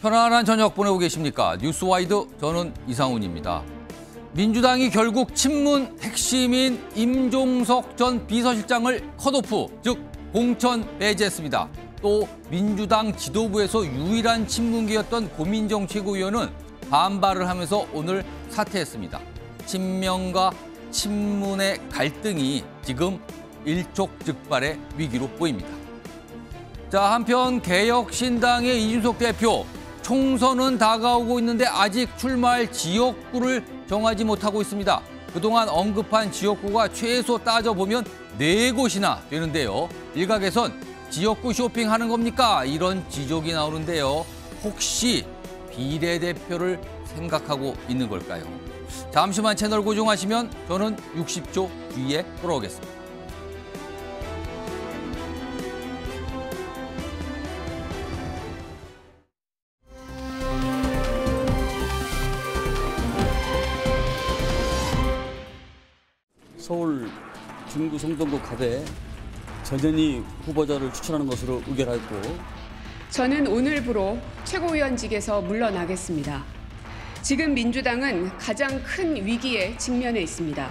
편안한 저녁 보내고 계십니까? 뉴스와이드 저는 이상훈입니다. 민주당이 결국 친문 핵심인 임종석 전 비서실장을 컷오프, 즉 공천 배제했습니다. 또 민주당 지도부에서 유일한 친문계였던 고민정 최고위원은 반발을 하면서 오늘 사퇴했습니다. 친명과 친문의 갈등이 지금 일촉즉발의 위기로 보입니다. 자, 한편 개혁신당의 이준석 대표 총선은 다가오고 있는데 아직 출마할 지역구를 정하지 못하고 있습니다. 그동안 언급한 지역구가 최소 따져보면 네 곳이나 되는데요. 일각에선 지역구 쇼핑하는 겁니까? 이런 지적이 나오는데요. 혹시 비례대표를 생각하고 있는 걸까요? 잠시만 채널 고정하시면 저는 60초 뒤에 돌아오겠습니다. 서울 중구 성동구 갑에 전현희 후보자를 추천하는 것으로 의결하였고 저는 오늘부로 최고위원직에서 물러나겠습니다. 지금 민주당은 가장 큰 위기에 직면해 있습니다.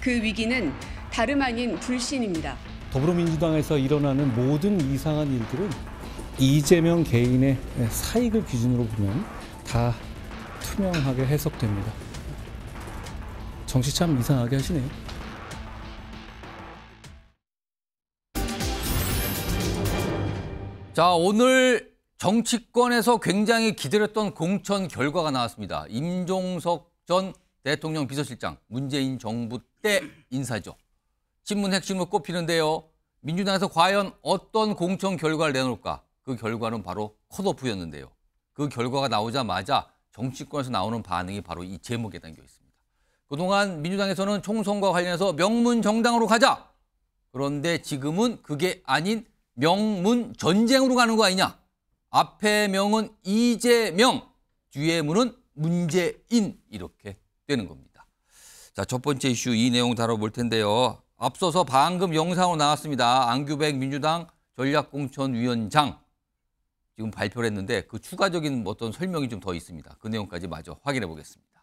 그 위기는 다름 아닌 불신입니다. 더불어민주당에서 일어나는 모든 이상한 일들은 이재명 개인의 사익을 기준으로 보면 다 투명하게 해석됩니다. 정치 참 이상하게 하시네요. 자, 오늘 정치권에서 굉장히 기다렸던 공천 결과가 나왔습니다. 임종석 전 대통령 비서실장, 문재인 정부 때 인사죠. 신문 핵심으로 꼽히는데요. 민주당에서 과연 어떤 공천 결과를 내놓을까? 그 결과는 바로 컷오프였는데요. 그 결과가 나오자마자 정치권에서 나오는 반응이 바로 이 제목에 담겨 있습니다. 그동안 민주당에서는 총선과 관련해서 명문 정당으로 가자! 그런데 지금은 그게 아닌 명문 전쟁으로 가는 거 아니냐. 앞에 명은 이재명, 뒤에 문은 문재인 이렇게 되는 겁니다. 자, 첫 번째 이슈 이 내용 다뤄볼 텐데요. 앞서서 방금 영상으로 나왔습니다. 안규백 민주당 전략공천위원장 지금 발표를 했는데 그 추가적인 어떤 설명이 좀 더 있습니다. 그 내용까지 마저 확인해 보겠습니다.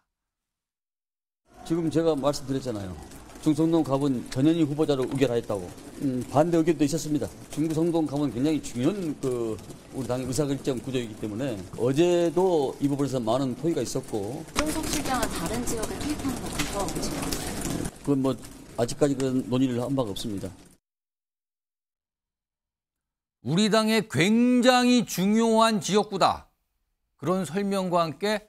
지금 제가 말씀드렸잖아요. 중성동 갑은 전현희 후보자로 의결하였다고 음, 반대 의견도 있었습니다. 중구성동 갑은 굉장히 중요한 그 우리 당의 의사결정 구조이기 때문에 어제도 이 부분에서 많은 토의가 있었고 이종 실장은 다른 지역에 투입하는 거 불가없죠? 그건 뭐 아직까지 그런 논의를 한 바가 없습니다. 우리 당의 굉장히 중요한 지역구다. 그런 설명과 함께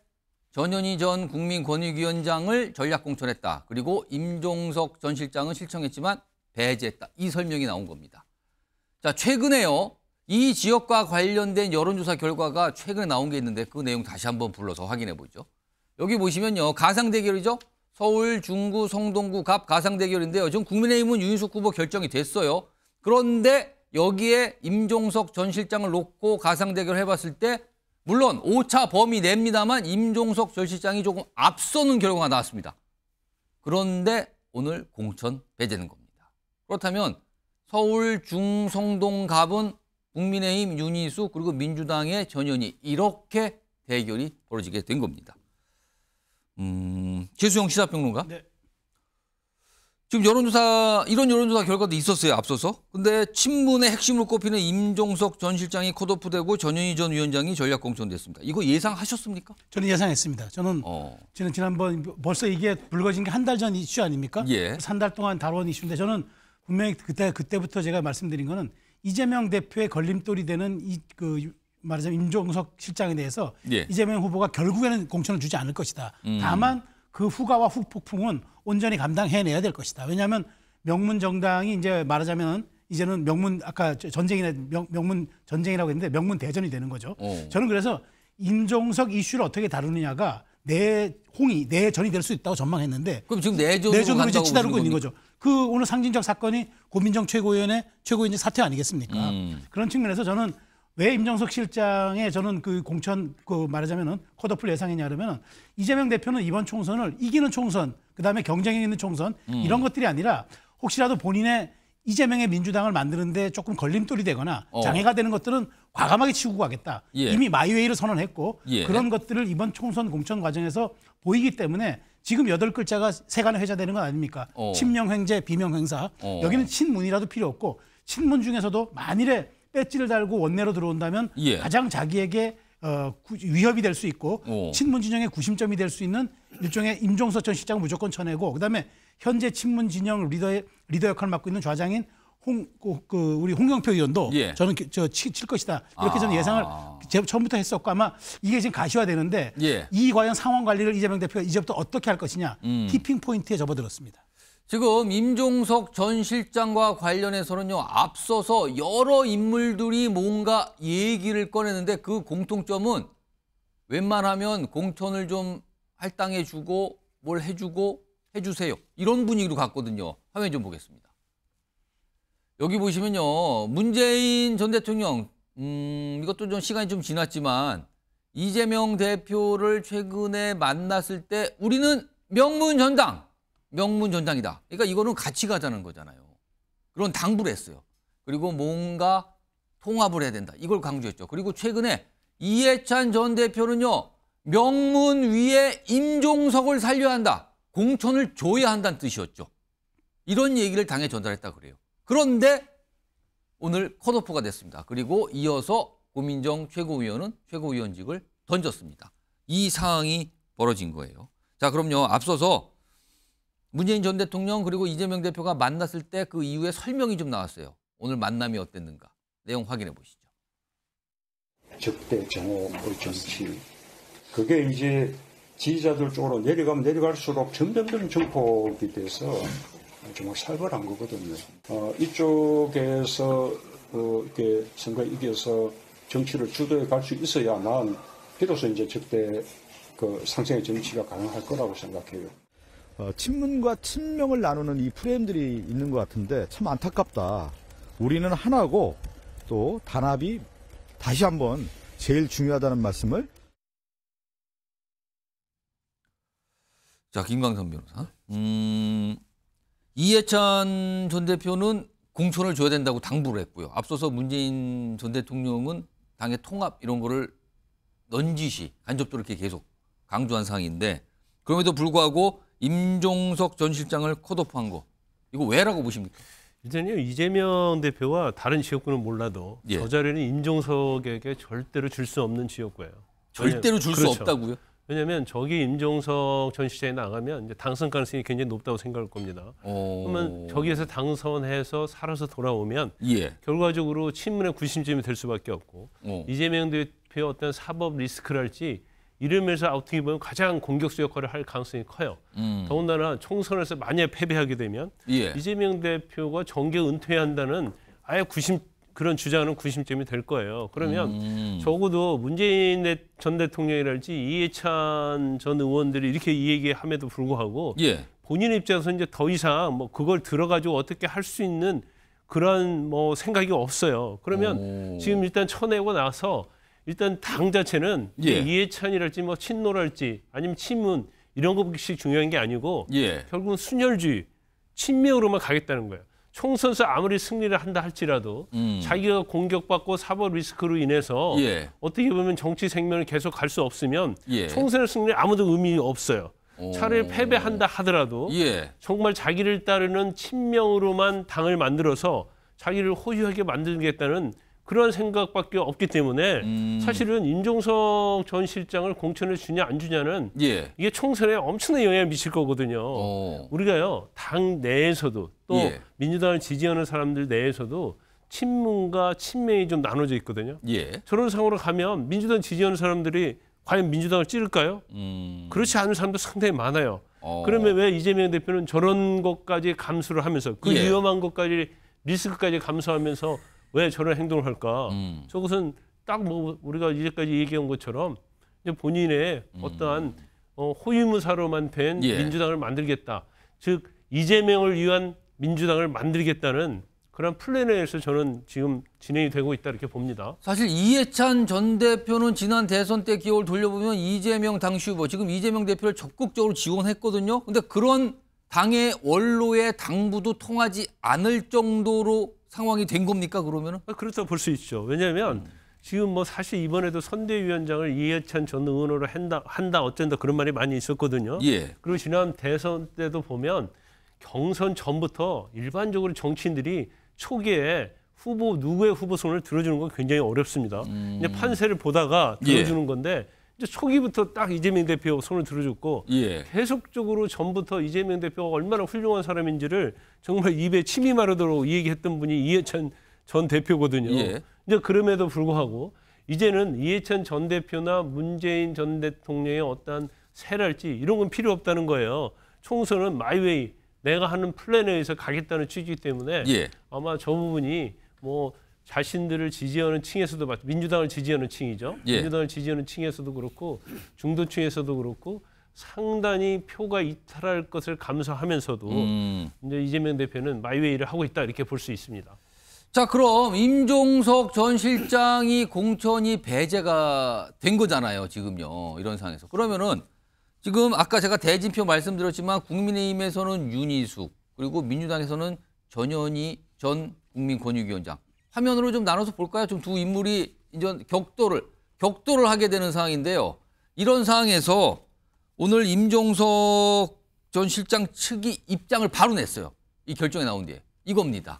전현희 전 국민권익위원장을 전략공천했다. 그리고 임종석 전 실장은 실청했지만 배제했다. 이 설명이 나온 겁니다. 자, 최근에요. 이 지역과 관련된 여론조사 결과가 최근에 나온 게 있는데 그 내용 다시 한번 불러서 확인해 보죠. 여기 보시면요. 가상대결이죠. 서울, 중구, 성동구, 갑 가상대결인데요. 지금 국민의힘은 윤석 후보 결정이 됐어요. 그런데 여기에 임종석 전 실장을 놓고 가상대결 을 해봤을 때 물론 5차 범위 냅니다만 임종석 전실장이 조금 앞서는 결과가 나왔습니다. 그런데 오늘 공천 배제는 겁니다. 그렇다면 서울 중성동갑은 국민의힘 윤희수 그리고 민주당의 전현희 이렇게 대결이 벌어지게 된 겁니다. 음, 최수영 시사평론가. 네. 지금 여론조사 이런 여론조사 결과도 있었어요 앞서서. 근데 친문의 핵심으로 꼽히는 임종석 전 실장이 컷오프되고 전현희 전 위원장이 전략 공천됐습니다. 이거 예상하셨습니까? 저는 예상했습니다. 저는 어. 저는 지난번 벌써 이게 불거진 게 한 달 전 이슈 아닙니까? 예. 한달 동안 다뤄온 이슈인데 저는 분명히 그때 그때부터 제가 말씀드린 거는 이재명 대표의 걸림돌이 되는 이 그 말하자면 임종석 실장에 대해서 예. 이재명 후보가 결국에는 공천을 주지 않을 것이다. 음. 다만 그 후가와 후폭풍은 온전히 감당해내야 될 것이다. 왜냐하면 명문 정당이 이제 말하자면 이제는 명문 아까 전쟁이나 명, 문 전쟁이라고 했는데 명문 대전이 되는 거죠. 오. 어. 저는 그래서 임종석 이슈를 어떻게 다루느냐가 내홍이 내전이 될 수 있다고 전망했는데 그럼 지금 내전 내전으로 이제 치다르고 있는 거죠. 그 오늘 상징적 사건이 고민정 최고위원회 최고위원 사퇴 아니겠습니까? 음. 그런 측면에서 저는 왜 임정석 실장의 저는 그 공천 그 말하자면은 컷오플예상이냐 그러면은 이재명 대표는 이번 총선을 이기는 총선 그다음에 경쟁이 있는 총선 음. 이런 것들이 아니라 혹시라도 본인의 이재명의 민주당을 만드는데 조금 걸림돌이 되거나 어. 장애가 되는 것들은 과감하게 치고 우 가겠다. 예. 이미 마이웨이를 선언했고 예. 그런 것들을 이번 총선 공천 과정에서 보이기 때문에 지금 여덟 글자가 세간에 회자되는 건 아닙니까? 어. 친명횡재, 비명행사 어. 여기는 친문이라도 필요 없고 친문 중에서도 만일에 배지를 달고 원내로 들어온다면 예. 가장 자기에게 어, 구, 위협이 될 수 있고 오. 친문 진영의 구심점이 될 수 있는 일종의 임종서 전 시장을 무조건 쳐내고 그다음에 현재 친문 진영 리더의 리더 역할을 맡고 있는 좌장인 홍, 그, 우리 홍경표 의원도 예. 저는 저, 치, 칠 것이다. 이렇게 아. 저는 예상을 제, 처음부터 했었고 아마 이게 지금 가시화되는데 예. 이 과연 상황 관리를 이재명 대표가 이제부터 어떻게 할 것이냐 음. 티핑 포인트에 접어들었습니다. 지금 임종석 전 실장과 관련해서는요, 앞서서 여러 인물들이 뭔가 얘기를 꺼냈는데 그 공통점은 웬만하면 공천을 좀 할당해주고 뭘 해주고 해주세요. 이런 분위기로 갔거든요. 화면 좀 보겠습니다. 여기 보시면요. 문재인 전 대통령, 음, 이것도 좀 시간이 좀 지났지만 이재명 대표를 최근에 만났을 때 우리는 명문 현당 명문 전당이다. 그러니까 이거는 같이 가자는 거잖아요. 그런 당부를 했어요. 그리고 뭔가 통합을 해야 된다. 이걸 강조했죠. 그리고 최근에 이해찬 전 대표는요. 명문 위에 임종석을 살려야 한다. 공천을 줘야 한다는 뜻이었죠. 이런 얘기를 당에 전달했다 그래요. 그런데 오늘 컷오프가 됐습니다. 그리고 이어서 고민정 최고위원은 최고위원직을 던졌습니다. 이 상황이 벌어진 거예요. 자, 그럼요. 앞서서 문재인 전 대통령 그리고 이재명 대표가 만났을 때 그 이후에 설명이 좀 나왔어요. 오늘 만남이 어땠는가. 내용 확인해 보시죠. 적대 정오 뭐 정치. 그게 이제 지지자들 쪽으로 내려가면 내려갈수록 점점점 증폭이 돼서 정말 살벌한 거거든요. 어, 이쪽에서 어, 이렇게 선거 이겨서 정치를 주도해 갈 수 있어야만 비로소 이제 적대 그 상생의 정치가 가능할 거라고 생각해요. 어, 친문과 친명을 나누는 이 프레임들이 있는 것 같은데 참 안타깝다. 우리는 하나고 또 단합이 다시 한번 제일 중요하다는 말씀을 자 김광선 변호사 음, 이해찬 전 대표는 공천을 줘야 된다고 당부를 했고요. 앞서서 문재인 전 대통령은 당의 통합 이런 거를 넌지시 간접적으로 이렇게 계속 강조한 상황인데 그럼에도 불구하고 임종석 전 실장을 컷오프한 거 이거 왜라고 보십니까? 일단요 이재명 대표와 다른 지역구는 몰라도 예. 저 자리는 임종석에게 절대로 줄 수 없는 지역구예요. 절대로 줄수 그렇죠. 없다고요? 왜냐하면 저기 임종석 전 시장에 나가면 이제 당선 가능성이 굉장히 높다고 생각할 겁니다. 오. 어. 그러면 저기에서 당선해서 살아서 돌아오면 예. 결과적으로 친문의 구심점이 될 수밖에 없고 오. 어. 이재명 대표의 어떤 사법 리스크랄지 이러면서 어떻게 보면 가장 공격수 역할을 할 가능성이 커요. 음. 더군다나 총선에서 만약 패배하게 되면 예. 이재명 대표가 정계 은퇴한다는 아예 구심 그런 주장은 구심점이 될 거예요. 그러면 음. 적어도 문재인 전 대통령이랄지 이해찬 전 의원들이 이렇게 얘기함에도 불구하고 예. 본인 입장에서 이제 더 이상 뭐 그걸 들어가지고 어떻게 할 수 있는 그런 뭐 생각이 없어요. 그러면 오. 지금 일단 쳐내고 나서 일단 당 자체는 예. 뭐 이해찬이랄지 뭐 친노랄지 아니면 친문 이런 것이 중요한 게 아니고 예. 결국은 순혈주의, 친명으로만 가겠다는 거예요. 총선에서 아무리 승리를 한다 할지라도 음. 자기가 공격받고 사법 리스크로 인해서 예. 어떻게 보면 정치 생명을 계속 갈 수 없으면 예. 총선의 승리 아무도 의미 없어요. 차라리 패배한다 하더라도 예. 정말 자기를 따르는 친명으로만 당을 만들어서 자기를 호유하게 만들겠다는 그런 생각밖에 없기 때문에 음. 사실은 임종석 전 실장을 공천을 주냐 안 주냐는 예. 이게 총선에 엄청난 영향을 미칠 거거든요. 오. 어. 우리가요 당 내에서도 또 예. 민주당을 지지하는 사람들 내에서도 친문과 친명이 좀 나눠져 있거든요. 예. 저런 상황으로 가면 민주당 지지하는 사람들이 과연 민주당을 찌를까요? 음. 그렇지 않은 사람도 상당히 많아요. 오. 어. 그러면 왜 이재명 대표는 저런 것까지 감수를 하면서 그 예. 위험한 것까지 리스크까지 감수하면서 왜 저런 행동을 할까? 음. 저것은 딱 뭐 우리가 이제까지 얘기한 것처럼 본인의 음. 어떠한 어, 호위무사로만 된 예. 민주당을 만들겠다. 즉 이재명을 위한 민주당을 만들겠다는 그런 플랜에서 저는 지금 진행이 되고 있다 이렇게 봅니다. 사실 이해찬 전 대표는 지난 대선 때 기억을 돌려보면 이재명 당시 후보 지금 이재명 대표를 적극적으로 지원했거든요. 근데 그런 당의 원로의 당부도 통하지 않을 정도로 상황이 된 겁니까 그러면은? 아, 그렇다고 볼 수 있죠. 왜냐하면 음. 지금 뭐 사실 이번에도 선대위원장을 이해찬 전 의원으로 한다, 한다 어쩐다 그런 말이 많이 있었거든요. 예. 그리고 지난 대선 때도 보면 경선 전부터 일반적으로 정치인들이 초기에 후보 누구의 후보 손을 들어주는 건 굉장히 어렵습니다. 음. 이제 판세를 보다가 들어주는 예. 건데 초기부터 딱 이재명 대표 손을 들어줬고 예. 계속적으로 전부터 이재명 대표가 얼마나 훌륭한 사람인지를 정말 입에 침이 마르도록 얘기했던 분이 이해찬 전 대표거든요. 예. 이제 그럼에도 불구하고 이제는 이해찬 전 대표나 문재인 전 대통령의 어떠한 세랄지 이런 건 필요 없다는 거예요. 총선은 마이웨이 내가 하는 플랜에 의해서 가겠다는 취지이기 때문에 예. 아마 저 부분이 뭐 자신들을 지지하는 층에서도 민주당을 지지하는 층이죠. 예. 민주당을 지지하는 층에서도 그렇고 중도층에서도 그렇고 상당히 표가 이탈할 것을 감수하면서도 음. 이제 이재명 대표는 마이웨이를 하고 있다 이렇게 볼 수 있습니다. 자 그럼 임종석 전 실장이 공천이 배제가 된 거잖아요 지금요 이런 상황에서 그러면은 지금 아까 제가 대진표 말씀드렸지만 국민의힘에서는 윤희숙 그리고 민주당에서는 전현희 전 국민권익위원장 화면으로 좀 나눠서 볼까요? 좀 두 인물이 이제 격돌을 격돌을 하게 되는 상황인데요. 이런 상황에서 오늘 임종석 전 실장 측이 입장을 바로 냈어요. 이 결정이 나온 뒤에 이겁니다.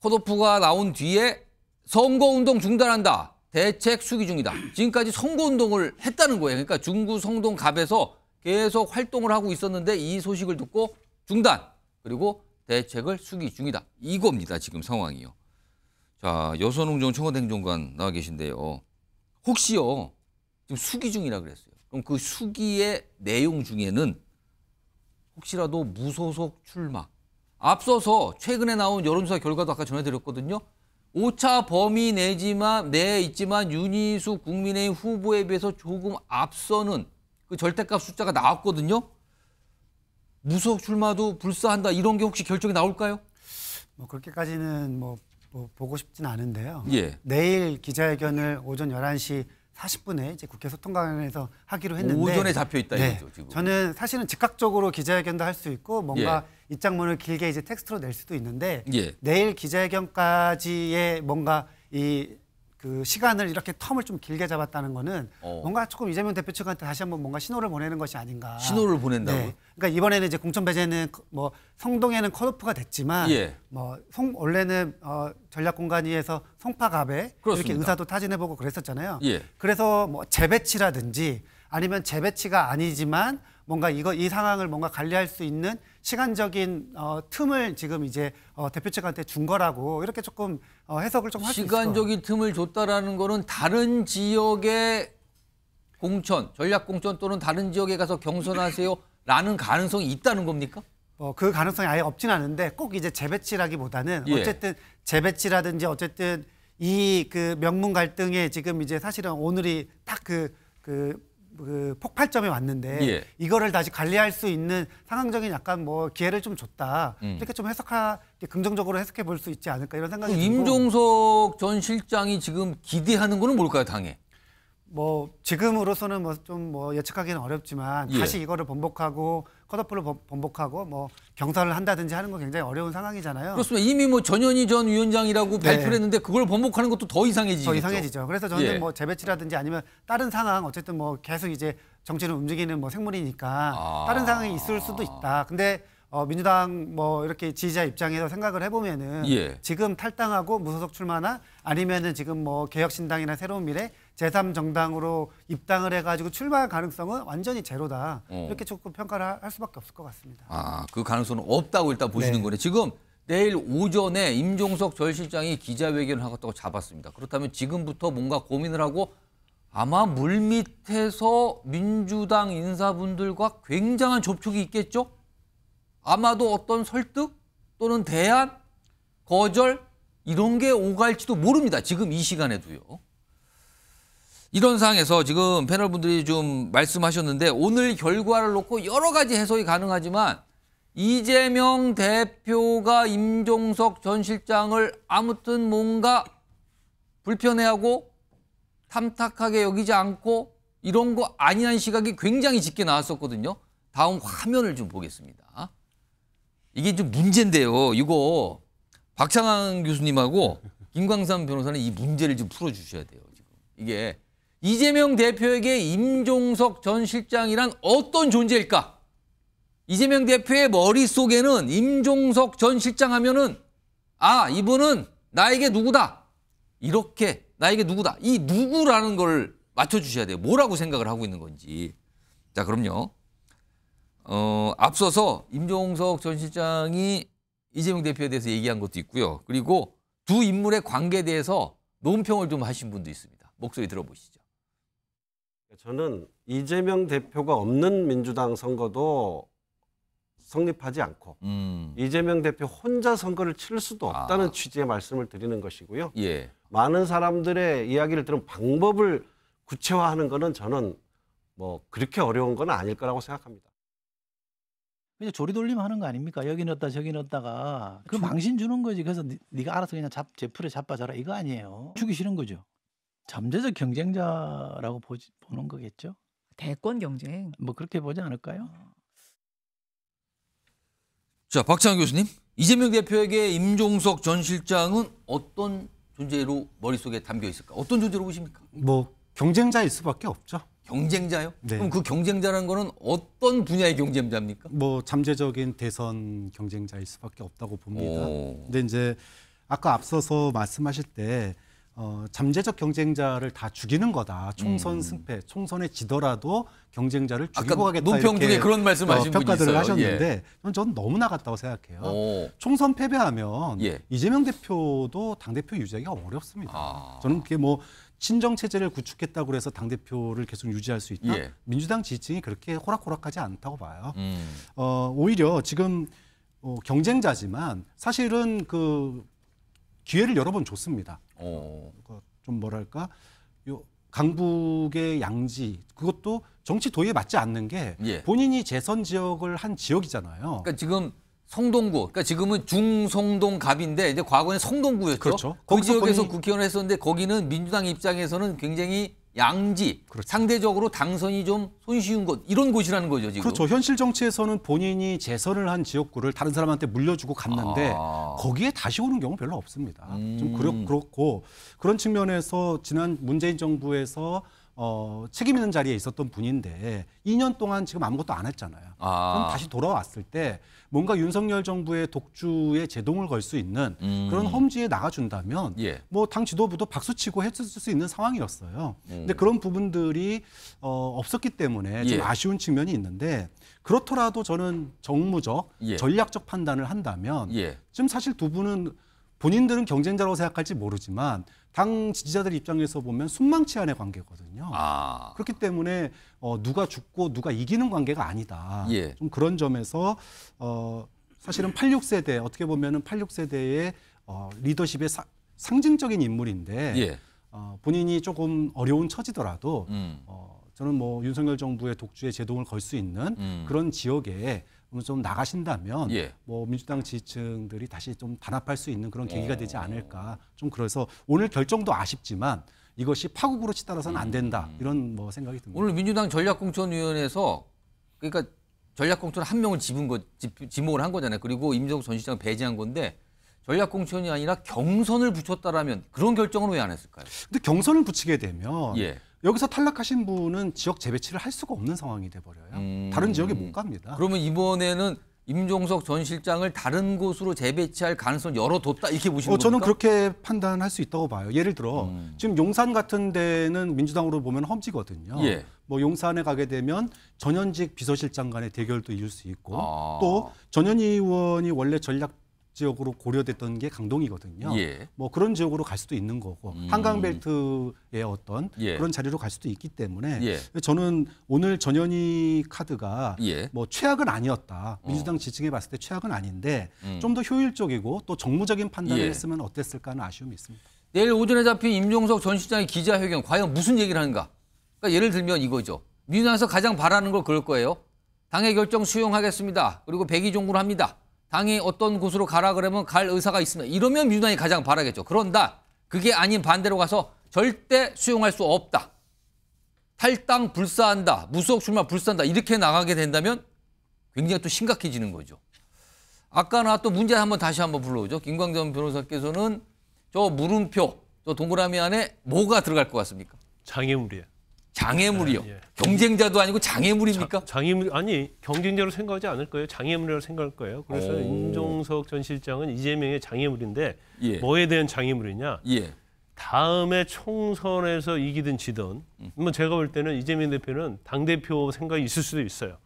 컷오프가 나온 뒤에 선거운동 중단한다. 대책 수기 중이다. 지금까지 선거운동을 했다는 거예요. 그러니까 중구 성동갑에서 계속 활동을 하고 있었는데 이 소식을 듣고 중단 그리고 대책을 수기 중이다. 이겁니다. 지금 상황이요. 자, 여선웅정 청와대 행정관 나와 계신데요. 혹시요, 지금 수기 중이라 그랬어요. 그럼 그 수기의 내용 중에는 혹시라도 무소속 출마. 앞서서 최근에 나온 여론조사 결과도 아까 전해드렸거든요. 오차 범위 내지만 내 있지만 윤희수 국민의힘 후보에 비해서 조금 앞서는 그 절대값 숫자가 나왔거든요. 무소속 출마도 불사한다 이런 게 혹시 결정이 나올까요? 뭐 그렇게까지는 뭐뭐 보고 싶진 않은데요. 예. 내일 기자회견을 오전 11시 40분에 이제 국회 소통강연에서 하기로 했는데 오전에 잡혀 있다 네. 이거죠 지금. 저는 사실은 즉각적으로 기자회견도 할 수 있고 뭔가 예. 입장문을 길게 이제 텍스트로 낼 수도 있는데 예. 내일 기자회견까지의 뭔가 이그 시간을 이렇게 텀을 좀 길게 잡았다는 거는 어. 뭔가 조금 이재명 대표 측한테 다시 한번 뭔가 신호를 보내는 것이 아닌가. 신호를 보낸다고. 네. 그러니까 이번에는 이제 공천 배제는 뭐 성동에는 컷오프가 됐지만 예. 뭐송 원래는 어 전략 공간위에서 송파갑에 이렇게 의사도 타진해 보고 그랬었잖아요. 예. 그래서 뭐 재배치라든지 아니면 재배치가 아니지만 뭔가 이거 이 상황을 뭔가 관리할 수 있는 시간적인 어, 틈을 지금 이제 어, 대표 측한테 준 거라고 이렇게 조금 어, 해석을 좀 할 수 있을 것 시간적인 틈을 줬다라는 거는 다른 지역의 공천, 전략 공천 또는 다른 지역에 가서 경선하세요라는 가능성이 있다는 겁니까? 어, 그 가능성이 아예 없진 않은데 꼭 이제 재배치라기보다는 예. 어쨌든 재배치라든지 어쨌든 이 그 명문 갈등에 지금 이제 사실은 오늘이 딱 그그 그, 그그 폭발점에 왔는데 예. 이거를 다시 관리할 수 있는 상황적인 약간 뭐 기회를 좀 줬다 음. 이렇게 좀 해석하 긍정적으로 해석해 볼 수 있지 않을까 이런 생각이 그 들고 임종석 전 실장이 지금 기대하는 거는 뭘까요 당에? 뭐 지금으로서는 뭐 좀뭐 뭐 예측하기는 어렵지만 예. 다시 이거를 번복하고 컷오프를 번복하고 뭐 경선을 한다든지 하는 건 굉장히 어려운 상황이잖아요. 그렇습니다. 이미 뭐 전현희 전 위원장이라고 네. 발표를 했는데 그걸 번복하는 것도 더 이상해지죠. 더 이상해지죠. 그래서 저는 예. 뭐 재배치라든지 아니면 다른 상황 어쨌든 뭐 계속 이제 정치를 움직이는 뭐 생물이니까 아... 다른 상황이 있을 수도 있다. 근데 어, 민주당 뭐 이렇게 지지자 입장에서 생각을 해보면은 예. 지금 탈당하고 무소속 출마나 아니면은 지금 뭐 개혁신당이나 새로운 미래 제3정당으로 입당을 해가지고 출마할 가능성은 완전히 제로다. 어. 이렇게 조금 평가를 할 수밖에 없을 것 같습니다. 아, 그 가능성은 없다고 일단 보시는 네. 거네. 지금 내일 오전에 임종석 전 실장이 기자회견을 하겠다고 잡았습니다. 그렇다면 지금부터 뭔가 고민을 하고 아마 물밑에서 민주당 인사분들과 굉장한 접촉이 있겠죠? 아마도 어떤 설득 또는 대안, 거절 이런 게 오갈지도 모릅니다. 지금 이 시간에도요. 이런 상황에서 지금 패널 분들이 좀 말씀하셨는데 오늘 결과를 놓고 여러 가지 해석이 가능하지만 이재명 대표가 임종석 전 실장을 아무튼 뭔가 불편해하고 탐탁하게 여기지 않고 이런 거 아니란 시각이 굉장히 짙게 나왔었거든요. 다음 화면을 좀 보겠습니다. 이게 좀 문제인데요. 이거 박창환 교수님하고 김광삼 변호사는 이 문제를 좀 풀어주셔야 돼요. 지금 이게 이재명 대표에게 임종석 전 실장이란 어떤 존재일까? 이재명 대표의 머릿속에는 임종석 전 실장 하면은 아, 이분은 나에게 누구다. 이렇게 나에게 누구다. 이 누구라는 걸 맞춰주셔야 돼요. 뭐라고 생각을 하고 있는 건지. 자, 그럼요. 어, 앞서서 임종석 전 실장이 이재명 대표에 대해서 얘기한 것도 있고요. 그리고 두 인물의 관계에 대해서 논평을 좀 하신 분도 있습니다. 목소리 들어보시죠. 저는 이재명 대표가 없는 민주당 선거도 성립하지 않고 음. 이재명 대표 혼자 선거를 칠 수도 없다는 아. 취지의 말씀을 드리는 것이고요. 예. 많은 사람들의 이야기를 들은 방법을 구체화하는 것은 저는 뭐 그렇게 어려운 건 아닐 거라고 생각합니다. 그냥 조리돌림 하는 거 아닙니까? 여기 넣었다 저기 넣었다가 그 망신 주는 거지. 그래서 네가 알아서 그냥 잡 제풀에 잡아자라 이거 아니에요. 주기 싫은 거죠. 잠재적 경쟁자라고 보지, 보는 거겠죠? 대권 경쟁. 뭐 그렇게 보지 않을까요? 아. 자, 박찬 교수님. 이재명 대표에게 임종석 전 실장은 어떤 존재로 머릿속에 담겨 있을까? 어떤 존재로 보십니까? 뭐 경쟁자일 수밖에 없죠. 경쟁자요? 네. 그럼 그 경쟁자라는 거는 어떤 분야의 경쟁자입니까? 뭐 잠재적인 대선 경쟁자일 수밖에 없다고 봅니다. 오. 근데 이제 아까 앞서서 말씀하실 때 어, 잠재적 경쟁자를 다 죽이는 거다. 총선 음. 승패, 총선에 지더라도 경쟁자를 죽이고 가겠다. 논평 중에 그런 말씀 하신 어, 평가들을 분이 하셨는데 예. 저는 너무 나갔다고 생각해요. 오. 총선 패배하면 예. 이재명 대표도 당 대표 유지하기가 어렵습니다. 아. 저는 그게 뭐 친정 체제를 구축했다고 해서 당 대표를 계속 유지할 수 있다. 예. 민주당 지지층이 그렇게 호락호락하지 않다고 봐요. 음. 어, 오히려 지금 어, 경쟁자지만 사실은 그 기회를 여러 번 줬습니다. 어. 좀 뭐랄까 요 강북의 양지 그것도 정치 도의에 맞지 않는 게 예. 본인이 재선 지역을 한 지역이잖아요. 그러니까 지금 성동구, 그러니까 지금은 중성동 갑인데 이제 과거는 성동구였죠. 그렇죠. 그 지역에서 국회의원을 했었는데 거기는 민주당 입장에서는 굉장히 양지 그렇죠. 상대적으로 당선이 좀 손쉬운 곳 이런 곳이라는 거죠 지금. 그렇죠. 현실 정치에서는 본인이 재선을 한 지역구를 다른 사람한테 물려주고 갔는데 아. 거기에 다시 오는 경우 별로 없습니다. 음. 좀 그렇, 고 그런 측면에서 지난 문재인 정부에서 어, 책임 있는 자리에 있었던 분인데 2년 동안 지금 아무것도 안 했잖아요. 아. 그럼 다시 돌아왔을 때 뭔가 윤석열 정부의 독주에 제동을 걸 수 있는 음. 그런 험지에 나가준다면 예. 뭐당 지도부도 박수치고 했을 수 있는 상황이었어요. 음. 근데 그런 부분들이 어, 없었기 때문에 좀 예. 아쉬운 측면이 있는데 그렇더라도 저는 정무적, 예. 전략적 판단을 한다면 예. 지금 사실 두 분은 본인들은 경쟁자라고 생각할지 모르지만 당 지지자들 입장에서 보면 순망치 않의 관계거든요. 아. 그렇기 때문에 어, 누가 죽고 누가 이기는 관계가 아니다. 예. 좀 그런 점에서 어, 사실은 86세대 어떻게 보면은 86세대의 어, 리더십의 사, 상징적인 인물인데 예. 어, 본인이 조금 어려운 처지더라도 음. 어, 저는 뭐 윤석열 정부의 독주에 제동을 걸 수 있는 음. 그런 지역에 좀 나가신다면 예. 뭐 민주당 지층들이 다시 좀 단합할 수 있는 그런 계기가 되지 어. 않을까 좀 그래서 오늘 결정도 아쉽지만 이것이 파국으로 치달아서는 안 된다 음. 이런 뭐 생각이 듭니다. 오늘 민주당 전략공천위원회에서 그러니까 전략공천 한 명을 집은 거 지목을 한 거잖아요. 그리고 임종전 시장 배제한 건데 전략공천이 아니라 경선을 붙였다라면 그런 결정을 왜 안 했을까요? 근데 경선을 붙이게 되면 예. 여기서 탈락하신 분은 지역 재배치를 할 수가 없는 상황이 돼버려요. 음. 다른 지역에 못 갑니다. 그러면 이번에는 임종석 전 실장을 다른 곳으로 재배치할 가능성을 열어뒀다 이렇게 보시는 어, 저는 겁니까? 그렇게 판단할 수 있다고 봐요. 예를 들어 음. 지금 용산 같은 데는 민주당으로 보면 험지거든요. 예. 뭐 용산에 가게 되면 전현직 비서실장 간의 대결도 이룰 수 있고 아. 또 전현희 의원이 원래 전략 지역으로 고려됐던 게 강동이거든요. 예. 뭐 그런 지역으로 갈 수도 있는 거고 음. 한강벨트의 어떤 예. 그런 자리로 갈 수도 있기 때문에 예. 저는 오늘 전현희 카드가 예. 뭐 최악은 아니었다. 어. 민주당 지층에 봤을 때 최악은 아닌데 음. 좀더 효율적이고 또 정무적인 판단을 예. 했으면 어땠을까 하는 아쉬움이 있습니다. 내일 오전에 잡힌 임종석 전 시장의 기자회견 과연 무슨 얘기를 하는가? 그러니까 예를 들면 이거죠. 민주당에서 가장 바라는 걸 그럴 거예요. 당의 결정 수용하겠습니다. 그리고 백의종군 합니다. 당이 어떤 곳으로 가라 그러면 갈 의사가 있으면 이러면 민주당이 가장 바라겠죠. 그런다. 그게 아닌 반대로 가서 절대 수용할 수 없다. 탈당 불사한다. 무속 출마 불사한다. 이렇게 나가게 된다면 굉장히 또 심각해지는 거죠. 아까 나또 문제 한 번 다시 한번 불러오죠. 김광전 변호사께서는 저 물음표, 저 동그라미 안에 뭐가 들어갈 것 같습니까? 장애물이에요. 장애물이요. 네, 예. 경쟁자도 아니고 장애물입니까? 자, 장애물 아니 경쟁자로 생각하지 않을 거예요. 장애물이라고 생각할 거예요. 그래서 임종석 전 실장은 이재명의 장애물인데 예. 뭐에 대한 장애물이냐? 예. 다음에 총선에서 이기든 지든 음. 뭐 제가 볼 때는 이재명 대표는 당 대표 생각이 있을 수도 있어요.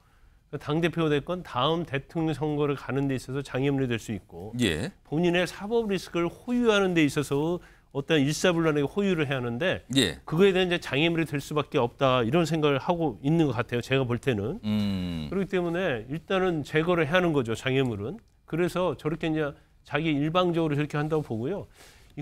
당 대표 됐건 다음 대통령 선거를 가는 데 있어서 장애물이 될 수 있고 예. 본인의 사법 리스크를 호유하는 데 있어서 어떤 일사불란하게 호유를 해야 하는데 예. 그거에 대한 이제 장애물이 될 수밖에 없다 이런 생각을 하고 있는 것 같아요. 제가 볼 때는 음. 그렇기 때문에 일단은 제거를 해야 하는 거죠 장애물은. 그래서 저렇게 이제 자기 일방적으로 저렇게 한다고 보고요.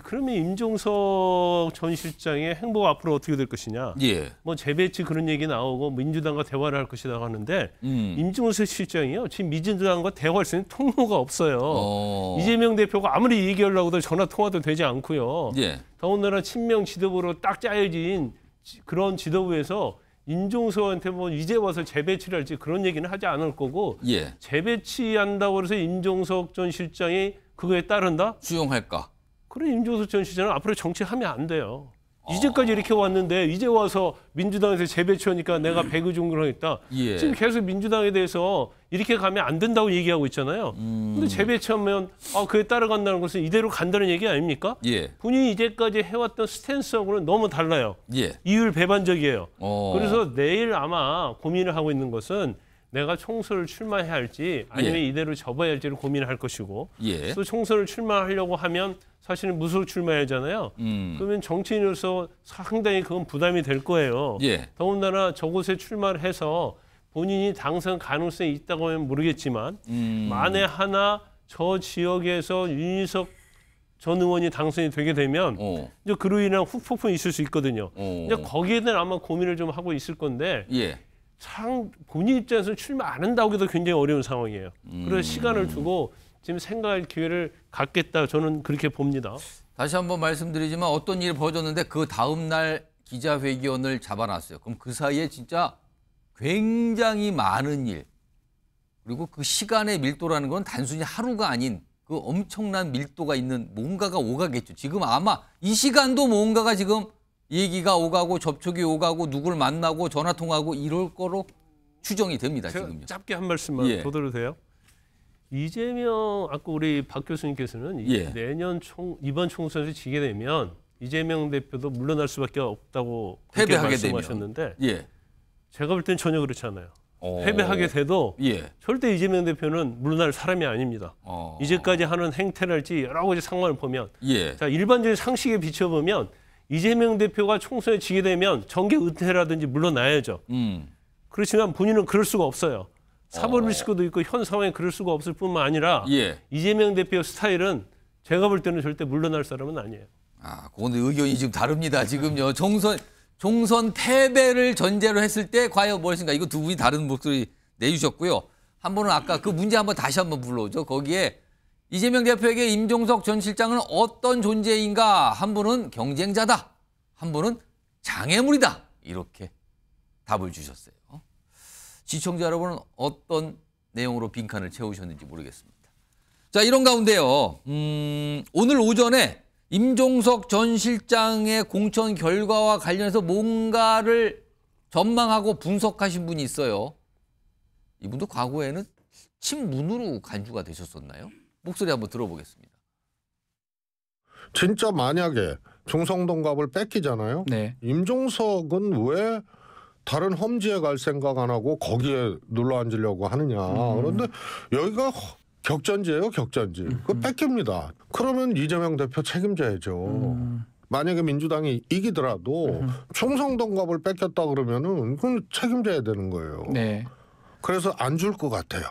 그러면 임종석 전 실장의 행보가 앞으로 어떻게 될 것이냐. 예. 뭐 재배치 그런 얘기 나오고 민주당과 대화를 할 것이라고 하는데 음. 임종석 실장이요. 지금 민주당과 대화할 수 있는 통로가 없어요. 어. 이재명 대표가 아무리 얘기하려고 도 전화 통화도 되지 않고요. 예. 더군다나 친명 지도부로 딱 짜여진 그런 지도부에서 임종석한테 뭐 이제 와서 재배치를 할지 그런 얘기는 하지 않을 거고 예. 재배치한다고 해서 임종석 전 실장이 그거에 따른다? 수용할까? 그런 임종석 전 시장은 앞으로 정치하면 안 돼요. 아. 이제까지 이렇게 왔는데 이제 와서 민주당에서 재배치하니까 내가 음. 배그 종교를 했다. 예. 지금 계속 민주당에 대해서 이렇게 가면 안 된다고 얘기하고 있잖아요. 음. 근데 재배치하면 아, 그에 따라간다는 것은 이대로 간다는 얘기 아닙니까? 예. 본인이 이제까지 해왔던 스탠스하고는 너무 달라요. 예. 이율 배반적이에요. 어. 그래서 내일 아마 고민을 하고 있는 것은 내가 총선을 출마해야 할지 아니면 예. 이대로 접어야 할지를 고민할 것이고 예. 또 총선을 출마하려고 하면 사실은 무소로 출마해야 하잖아요. 음. 그러면 정치인으로서 상당히 그건 부담이 될 거예요. 예. 더군다나 저곳에 출마를 해서 본인이 당선 가능성이 있다고 하면 모르겠지만 음. 만에 하나 저 지역에서 윤희석 전 의원이 당선이 되게 되면 오. 어. 이제 그로 인한 후폭풍이 있을 수 있거든요. 오. 어. 이제 거기에 대한 아마 고민을 좀 하고 있을 건데 예. 상 본인 입장에서는 출마 안 한다고 해도 굉장히 어려운 상황이에요. 그래서 음. 시간을 두고 지금 생각할 기회를 갖겠다 저는 그렇게 봅니다. 다시 한번 말씀드리지만 어떤 일이 벌어졌는데 그 다음 날 기자회견을 잡아놨어요. 그럼 그 사이에 진짜 굉장히 많은 일 그리고 그 시간의 밀도라는 건 단순히 하루가 아닌 그 엄청난 밀도가 있는 뭔가가 오가겠죠. 지금 아마 이 시간도 뭔가가 지금 얘기가 오가고 접촉이 오가고 누굴 만나고 전화 통하고 화 이럴 거로 추정이 됩니다. 지금 짧게 한 말씀만 예. 더 들으세요. 이재명 아까 우리 박 교수님께서는 예. 내년 총 이번 총선에서 지게 되면 이재명 대표도 물러날 수밖에 없다고 패배하게 말씀하셨는데 예. 제가 볼 땐 전혀 그렇지 않아요. 오. 어. 패배하게 돼도 예. 절대 이재명 대표는 물러날 사람이 아닙니다. 오. 어. 이제까지 하는 행태랄지 여러 가지 상황을 보면 예. 자 일반적인 상식에 비춰보면 이재명 대표가 총선에 지게 되면 정계 은퇴라든지 물러나야죠. 음. 그렇지만 본인은 그럴 수가 없어요. 사법 리스크도 어. 있고 현 상황에 그럴 수가 없을 뿐만 아니라 예. 이재명 대표 스타일은 제가 볼 때는 절대 물러날 사람은 아니에요. 아, 그건 의견이 지금 다릅니다. 지금요. 정선 총선 패배를 전제로 했을 때 과연 무엇인가 이거 두 분이 다른 목소리 내주셨고요. 한 분은 아까 그 문제 한번 다시 한번 불러오죠. 거기에 이재명 대표에게 임종석 전 실장은 어떤 존재인가? 한 분은 경쟁자다. 한 분은 장애물이다. 이렇게 답을 주셨어요. 시청자 여러분은 어떤 내용으로 빈칸을 채우셨는지 모르겠습니다. 자, 이런 가운데요. 음, 오늘 오전에 임종석 전 실장의 공천 결과와 관련해서 뭔가를 전망하고 분석하신 분이 있어요. 이분도 과거에는 친문으로 간주가 되셨었나요? 목소리 한번 들어보겠습니다. 진짜 만약에 중성동갑을 뺏기잖아요. 네. 임종석은 왜 다른 험지에 갈 생각 안 하고 거기에 눌러 앉으려고 하느냐. 음. 그런데 여기가 격전지예요, 격전지. 음. 그 뺏깁니다. 그러면 이재명 대표 책임져야죠. 음. 만약에 민주당이 이기더라도 충성동갑을 음. 뺏겼다 그러면은 그건 책임져야 되는 거예요. 네. 그래서 안 줄 것 같아요.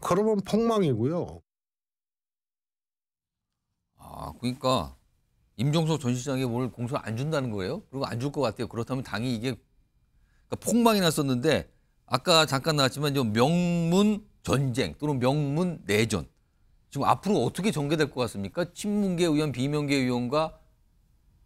그러면 폭망이고요. 아, 그러니까 임종석 전 시장이 오늘 공천 안 준다는 거예요? 그리고 안 줄 것 같아요. 그렇다면 당이 이게 그러니까 폭망이 났었는데 아까 잠깐 나왔지만 명문 전쟁 또는 명문 내전 지금 앞으로 어떻게 전개될 것 같습니까? 친문계 의원, 비명계 의원과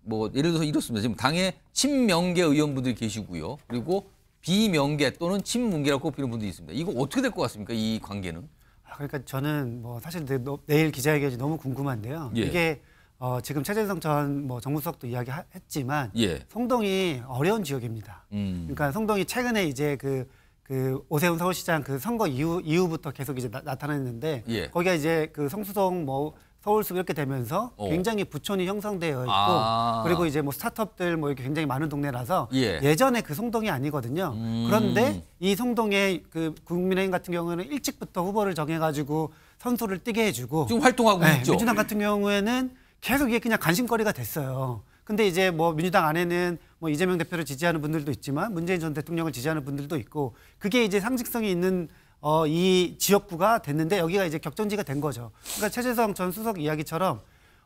뭐 예를 들어서 이렇습니다. 지금 당의 친명계 의원분들 계시고요. 그리고 비명계 또는 친문계라고 꼽히는 분들이 있습니다. 이거 어떻게 될 것 같습니까? 이 관계는? 그러니까 저는 뭐 사실 내일 기자회견이 너무 궁금한데요. 예. 이게 어, 지금 최재성 전뭐 정무수석도 이야기했지만 예. 성동이 어려운 지역입니다. 음. 그러니까 성동이 최근에 이제 그, 그 오세훈 서울시장 그 선거 이후 이후부터 계속 이제 나, 타났는데 예. 거기가 이제 그 성수동 뭐 서울숲 이렇게 되면서 오. 어. 굉장히 부촌이 형성되어 있고 아. 그리고 이제 뭐 스타트업들 뭐 이렇게 굉장히 많은 동네라서 예. 전에그 송동이 아니거든요. 음. 그런데 이 송동의 그 국민의힘 같은 경우에는 일찍부터 후보를 정해가지고 선수를 뛰게 해주고 지금 활동하고 네, 있죠. 민주당 같은 경우에는 계속 이게 그냥 관심거리가 됐어요. 근데 이제 뭐 민주당 안에는 뭐 이재명 대표를 지지하는 분들도 있지만 문재인 전 대통령을 지지하는 분들도 있고 그게 이제 상징성이 있는 어, 이 지역구가 됐는데 여기가 이제 격전지가 된 거죠. 그러니까 최재성 전 수석 이야기처럼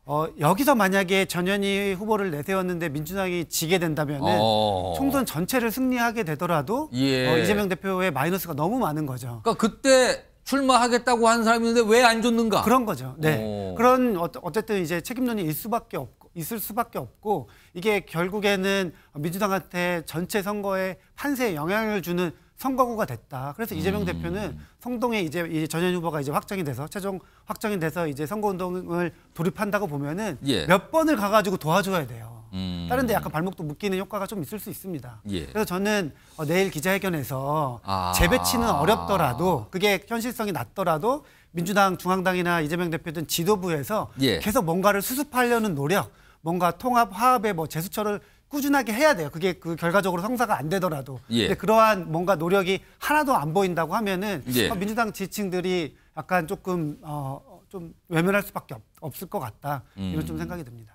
어, 여기서 만약에 전현희 후보를 내세웠는데 민주당이 지게 된다면 은 어... 총선 전체를 승리하게 되더라도 예. 어, 이재명 대표의 마이너스가 너무 많은 거죠. 그러니까 그때 출마하겠다고 한 사람인데 왜 안 줬는가? 그런 거죠. 네. 오. 어. 그런 어쨌든 이제 책임론이 일 수밖에 없고 있을 수밖에 없고 이게 결국에는 민주당한테 전체 선거에 판세에 영향을 주는 선거구가 됐다. 그래서 이재명 음. 대표는 성동에 이제 전현 후보가 이제 확정이 돼서 최종 확정이 돼서 이제 선거운동을 돌입한다고 보면은 예. 몇 번을 가가지고 도와줘야 돼요. 음. 다른데 약간 발목도 묶이는 효과가 좀 있을 수 있습니다. 예. 그래서 저는 어, 내일 기자회견에서 아. 재배치는 어렵더라도 그게 현실성이 낮더라도 민주당 중앙당이나 이재명 대표 등 지도부에서 예. 계속 뭔가를 수습하려는 노력, 뭔가 통합 화합의 뭐제수처를 꾸준하게 해야 돼요. 그게 그 결과적으로 성사가 안 되더라도. 예. 근데 그러한 뭔가 노력이 하나도 안 보인다고 하면은 예. 어, 민주당 지지층들이 약간 조금 어, 좀 외면할 수밖에 없, 을것 같다. 음. 이런 좀 음. 생각이 듭니다.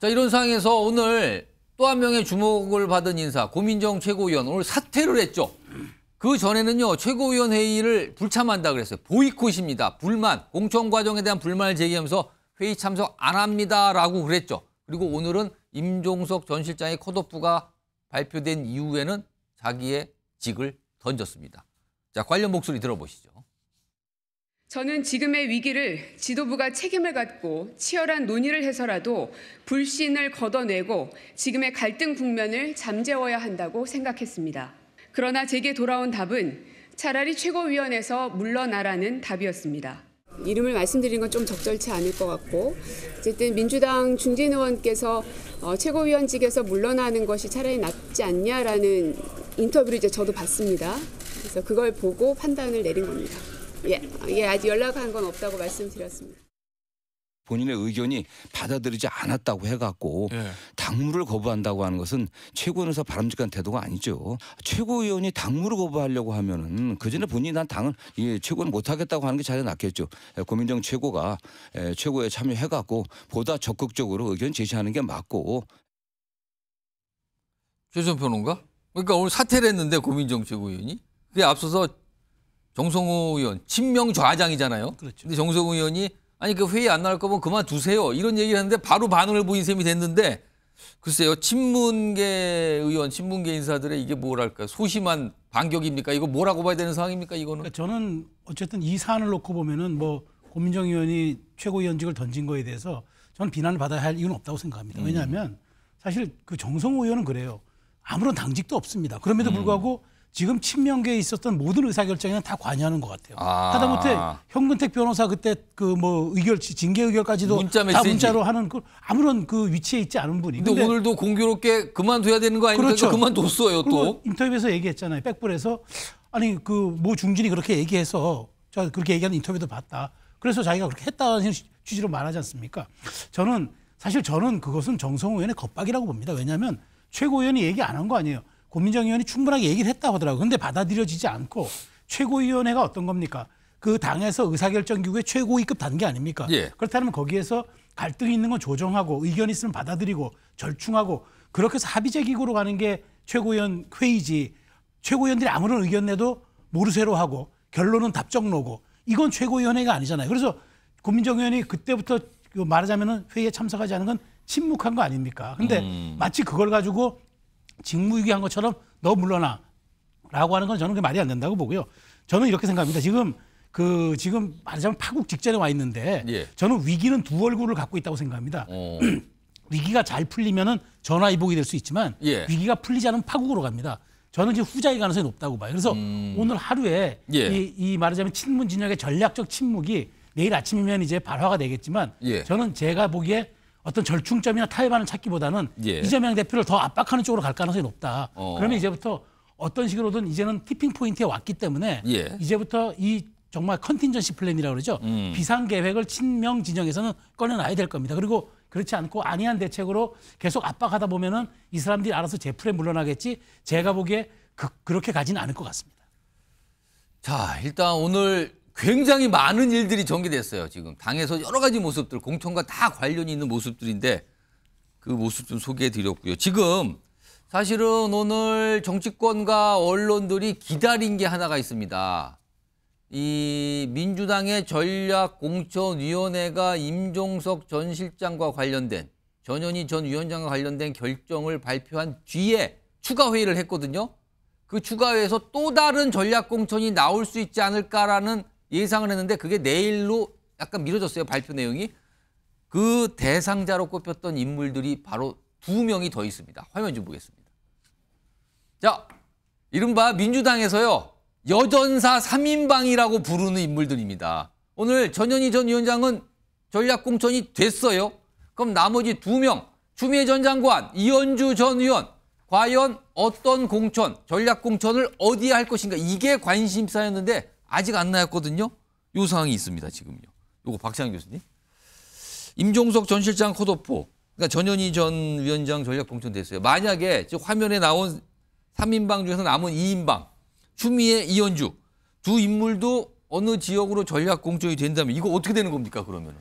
자, 이런 상황에서 오늘 또 한 명의 주목을 받은 인사 고민정 최고위원 오늘 사퇴를 했죠. 그 전에는요 최고위원 회의를 불참한다 그랬어요. 보이콧입니다. 불만 공천 과정에 대한 불만을 제기하면서 회의 참석 안 합니다라고 그랬죠. 그리고 오늘은 임종석 전 실장의 컷오프가 발표된 이후에는 자기의 직을 던졌습니다. 자, 관련 목소리 들어보시죠. 저는 지금의 위기를 지도부가 책임을 갖고 치열한 논의를 해서라도 불신을 걷어내고 지금의 갈등 국면을 잠재워야 한다고 생각했습니다. 그러나 제게 돌아온 답은 차라리 최고위원에서 물러나라는 답이었습니다. 이름을 말씀드리는 건 좀 적절치 않을 것 같고 어쨌든 민주당 중진 의원께서 어, 최고위원직에서 물러나는 것이 차라리 낫지 않냐라는 인터뷰를 이제 저도 봤습니다. 그래서 그걸 보고 판단을 내린 겁니다. 예, 아, 예 아직 연락한 건 없다고 말씀드렸습니다. 본인의 의견이 받아들이지 않았다고 해갖고 예. 당무를 거부한다고 하는 것은 최고위원에서 바람직한 태도가 아니죠. 최고위원이 당무를 거부하려고 하면은 그 전에 본인이 난 당은 예, 최고는 못하겠다고 하는 게 차라리 낫겠죠. 예, 고민정 최고가 예, 최고에 참여해갖고 보다 적극적으로 의견 제시하는 게 맞고. 최선 변호가 그러니까 오늘 사퇴를 했는데 고민정 최고위원이 그게 앞서서 정성호 의원 친명 좌장이잖아요. 그렇죠. 근데 정성호 의원이 아니 그 회의 안 나올 거면 그만두세요. 이런 얘기를 하는데 바로 반응을 보인 셈이 됐는데 글쎄요. 친문계 의원, 친문계 인사들의 이게 뭐랄까 소심한 반격입니까? 이거 뭐라고 봐야 되는 상황입니까? 이거는 그러니까 저는 어쨌든 이 사안을 놓고 보면은 뭐 고민정 의원이 최고위원직을 던진 거에 대해서 저는 비난을 받아야 할 이유는 없다고 생각합니다. 음. 왜냐하면 사실 그 정성호 의원은 그래요. 아무런 당직도 없습니다. 그럼에도 음. 불구하고 음. 지금 친명계에 있었던 모든 의사결정에는 다 관여하는 것 같아요. 아. 하다못해 현근택 변호사 그때 그 뭐 의결, 징계 의결까지도 문자 다 문자로 하는 그 아무런 그 위치에 있지 않은 분이. 근데, 근데 오늘도 공교롭게 그만둬야 되는 거 아닙니까? 그렇죠. 그만뒀어요 또. 인터뷰에서 얘기했잖아요. 백불에서 아니 그모 중진이 그렇게 얘기해서 제가 그렇게 얘기하는 인터뷰도 봤다. 그래서 자기가 그렇게 했다는 취지로 말하지 않습니까? 저는 사실 저는 그것은 정성호 의원의 겁박이라고 봅니다. 왜냐하면 최고위원이 얘기 안 한 거 아니에요. 고민정 의원이 충분하게 얘기를 했다고 하더라고요. 근데 받아들여지지 않고 최고위원회가 어떤 겁니까? 그 당에서 의사결정기구의 최고위급 단계 아닙니까? 예. 그렇다면 거기에서 갈등이 있는 건 조정하고 의견 있으면 받아들이고 절충하고 그렇게 해서 합의제 기구로 가는 게 최고위원 회의지 최고위원들이 아무런 의견 내도 모르쇠로 하고 결론은 답정로고 이건 최고위원회가 아니잖아요. 그래서 국민정 의원이 그때부터 그 말하자면 회의에 참석하지 않은 건 침묵한 거 아닙니까? 근데 음. 마치 그걸 가지고 직무유기한 것처럼 너 물러나. 라고 하는 건 저는 그게 말이 안 된다고 보고요. 저는 이렇게 생각합니다. 지금 그 지금 말하자면 파국 직전에 와 있는데 예. 저는 위기는 두 얼굴을 갖고 있다고 생각합니다. 어. 위기가 잘 풀리면은 전화위복이 될 수 있지만 예. 위기가 풀리지 않으면 파국으로 갑니다. 저는 이제 후자의 가능성이 높다고 봐요. 그래서 음... 오늘 하루에 예. 이, 이, 말하자면 친문 진영의 전략적 침묵이 내일 아침이면 이제 발화가 되겠지만 예. 저는 제가 보기에 어떤 절충점이나 타협안을 찾기보다는 예. 이재명 대표를 더 압박하는 쪽으로 갈 가능성이 높다. 어. 그러면 이제부터 어떤 식으로든 이제는 티핑 포인트에 왔기 때문에 예. 이제부터 이 정말 컨틴전시 플랜이라고 그러죠. 음. 비상 계획을 친명 진영에서는 꺼내놔야 될 겁니다. 그리고 그렇지 않고 안이한 대책으로 계속 압박하다 보면은 이 사람들이 알아서 제 풀에 물러나겠지. 제가 보기에 그, 그렇게 가지는 않을 것 같습니다. 자, 일단 오늘 굉장히 많은 일들이 전개됐어요. 지금 당에서 여러 가지 모습들 공천과 다 관련이 있는 모습들인데 그 모습 좀 소개해 드렸고요. 지금 사실은 오늘 정치권과 언론들이 기다린 게 하나가 있습니다. 이 민주당의 전략공천위원회가 임종석 전 실장과 관련된 전현희 전 위원장과 관련된 결정을 발표한 뒤에 추가 회의를 했거든요. 그 추가 회의에서 또 다른 전략공천이 나올 수 있지 않을까라는 예상을 했는데 그게 내일로 약간 미뤄졌어요. 발표 내용이. 그 대상자로 꼽혔던 인물들이 바로 두 명이 더 있습니다. 화면 좀 보겠습니다. 자, 이른바 민주당에서요. 여전사 3인방이라고 부르는 인물들입니다. 오늘 전현희 전 위원장은 전략공천이 됐어요. 그럼 나머지 두 명, 추미애 전 장관, 이현주 전 의원, 과연 어떤 공천, 전략공천을 어디에 할 것인가 이게 관심사였는데 아직 안 나왔거든요. 요 상황이 있습니다. 지금요. 요거 박찬 교수님. 임종석 전 실장 컷오프. 그러니까 전현희 전 위원장 전략 공천됐어요. 만약에 즉 화면에 나온 3인방 중에서 남은 2인방 추미애 이현주 두 인물도 어느 지역으로 전략 공천이 된다면 이거 어떻게 되는 겁니까 그러면은?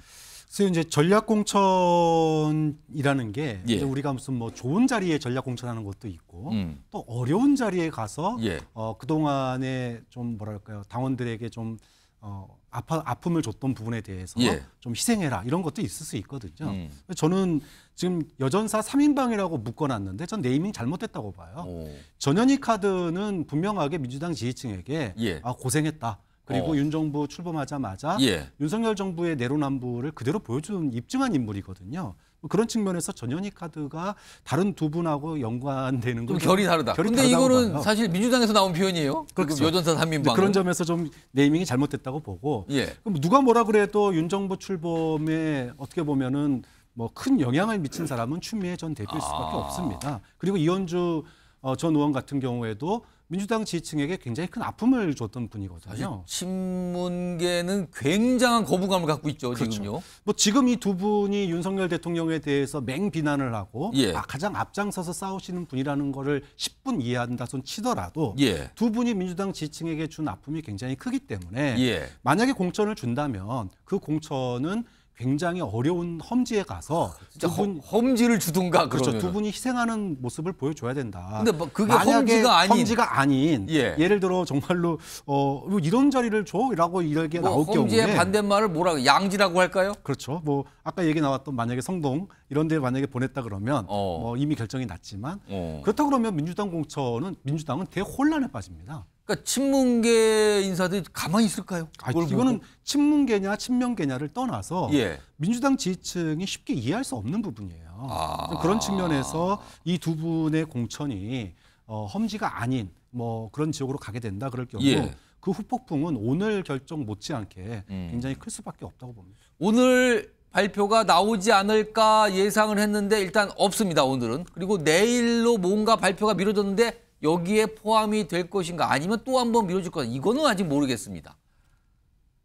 그래서 이제 전략공천이라는 게 예. 우리가 무슨 뭐 좋은 자리에 전략공천하는 것도 있고 음. 또 어려운 자리에 가서 예. 어, 그동안에 좀 뭐랄까요 당원들에게 좀 어, 아파, 아픔을 줬던 부분에 대해서 예. 좀 희생해라 이런 것도 있을 수 있거든요. 음. 저는 지금 여전사 3인방이라고 묶어놨는데 전 네이밍 잘못됐다고 봐요. 오. 전현희 카드는 분명하게 민주당 지지층에게 예. 아, 고생했다. 그리고 어. 윤 정부 출범하자마자 예. 윤석열 정부의 내로남불을 그대로 보여준 입증한 인물이거든요. 뭐 그런 측면에서 전현희 카드가 다른 두 분하고 연관되는 거 결이 다르다. 결이 데 이거는 봐요. 사실 민주당에서 나온 표현이에요. 그 그렇죠. 여전선 한민방. 그런 점에서 좀 네이밍이 잘못됐다고 보고. 예. 그럼 누가 뭐라 그래도 윤 정부 출범에 어떻게 보면은 뭐 큰 영향을 미친 사람은 추미애 전 대표일 수밖에 아. 없습니다. 그리고 이현주 어, 전 의원 같은 경우에도 민주당 지지층에게 굉장히 큰 아픔을 줬던 분이거든요. 신문계는 굉장한 거부감을 갖고 있죠, 그렇죠. 지금요. 뭐 지금 이 두 분이 윤석열 대통령에 대해서 맹비난을 하고 예. 아, 가장 앞장서서 싸우시는 분이라는 거를 10분 이해한다손 치더라도 예. 두 분이 민주당 지지층에게 준 아픔이 굉장히 크기 때문에 예. 만약에 공천을 준다면 그 공천은 굉장히 어려운 험지에 가서 아, 두 분, 험지를 주든가 그렇죠 그러면두 분이 희생하는 모습을 보여줘야 된다. 근데 뭐 그게 험지가 아닌, 험지가 아닌 예. 를 들어 정말로 어 뭐 이런 자리를 줘라고 이렇게 뭐 나올 경우에 험지의 반대말을 뭐라 양지라고 할까요? 그렇죠. 뭐 아까 얘기 나왔던 만약에 성동 이런 데 만약에 보냈다 그러면 어. 뭐 이미 결정이 났지만 어. 그렇다 그러면 민주당 공천은 민주당은 대혼란에 빠집니다. 그러니까 친문계 인사들이 가만히 있을까요? 아, 이거는 친문계냐 친명계냐를 떠나서 예. 민주당 지지층이 쉽게 이해할 수 없는 부분이에요. 아. 그런 측면에서 이 두 분의 공천이 어, 험지가 아닌 뭐 그런 지역으로 가게 된다 그럴 경우 예. 그 후폭풍은 오늘 결정 못지않게 음. 굉장히 클 수밖에 없다고 봅니다. 오늘 발표가 나오지 않을까 예상을 했는데 일단 없습니다 오늘은 그리고 내일로 뭔가 발표가 미뤄졌는데 여기에 포함이 될 것인가 아니면 또 한번 미뤄질 것인가 이거는 아직 모르겠습니다.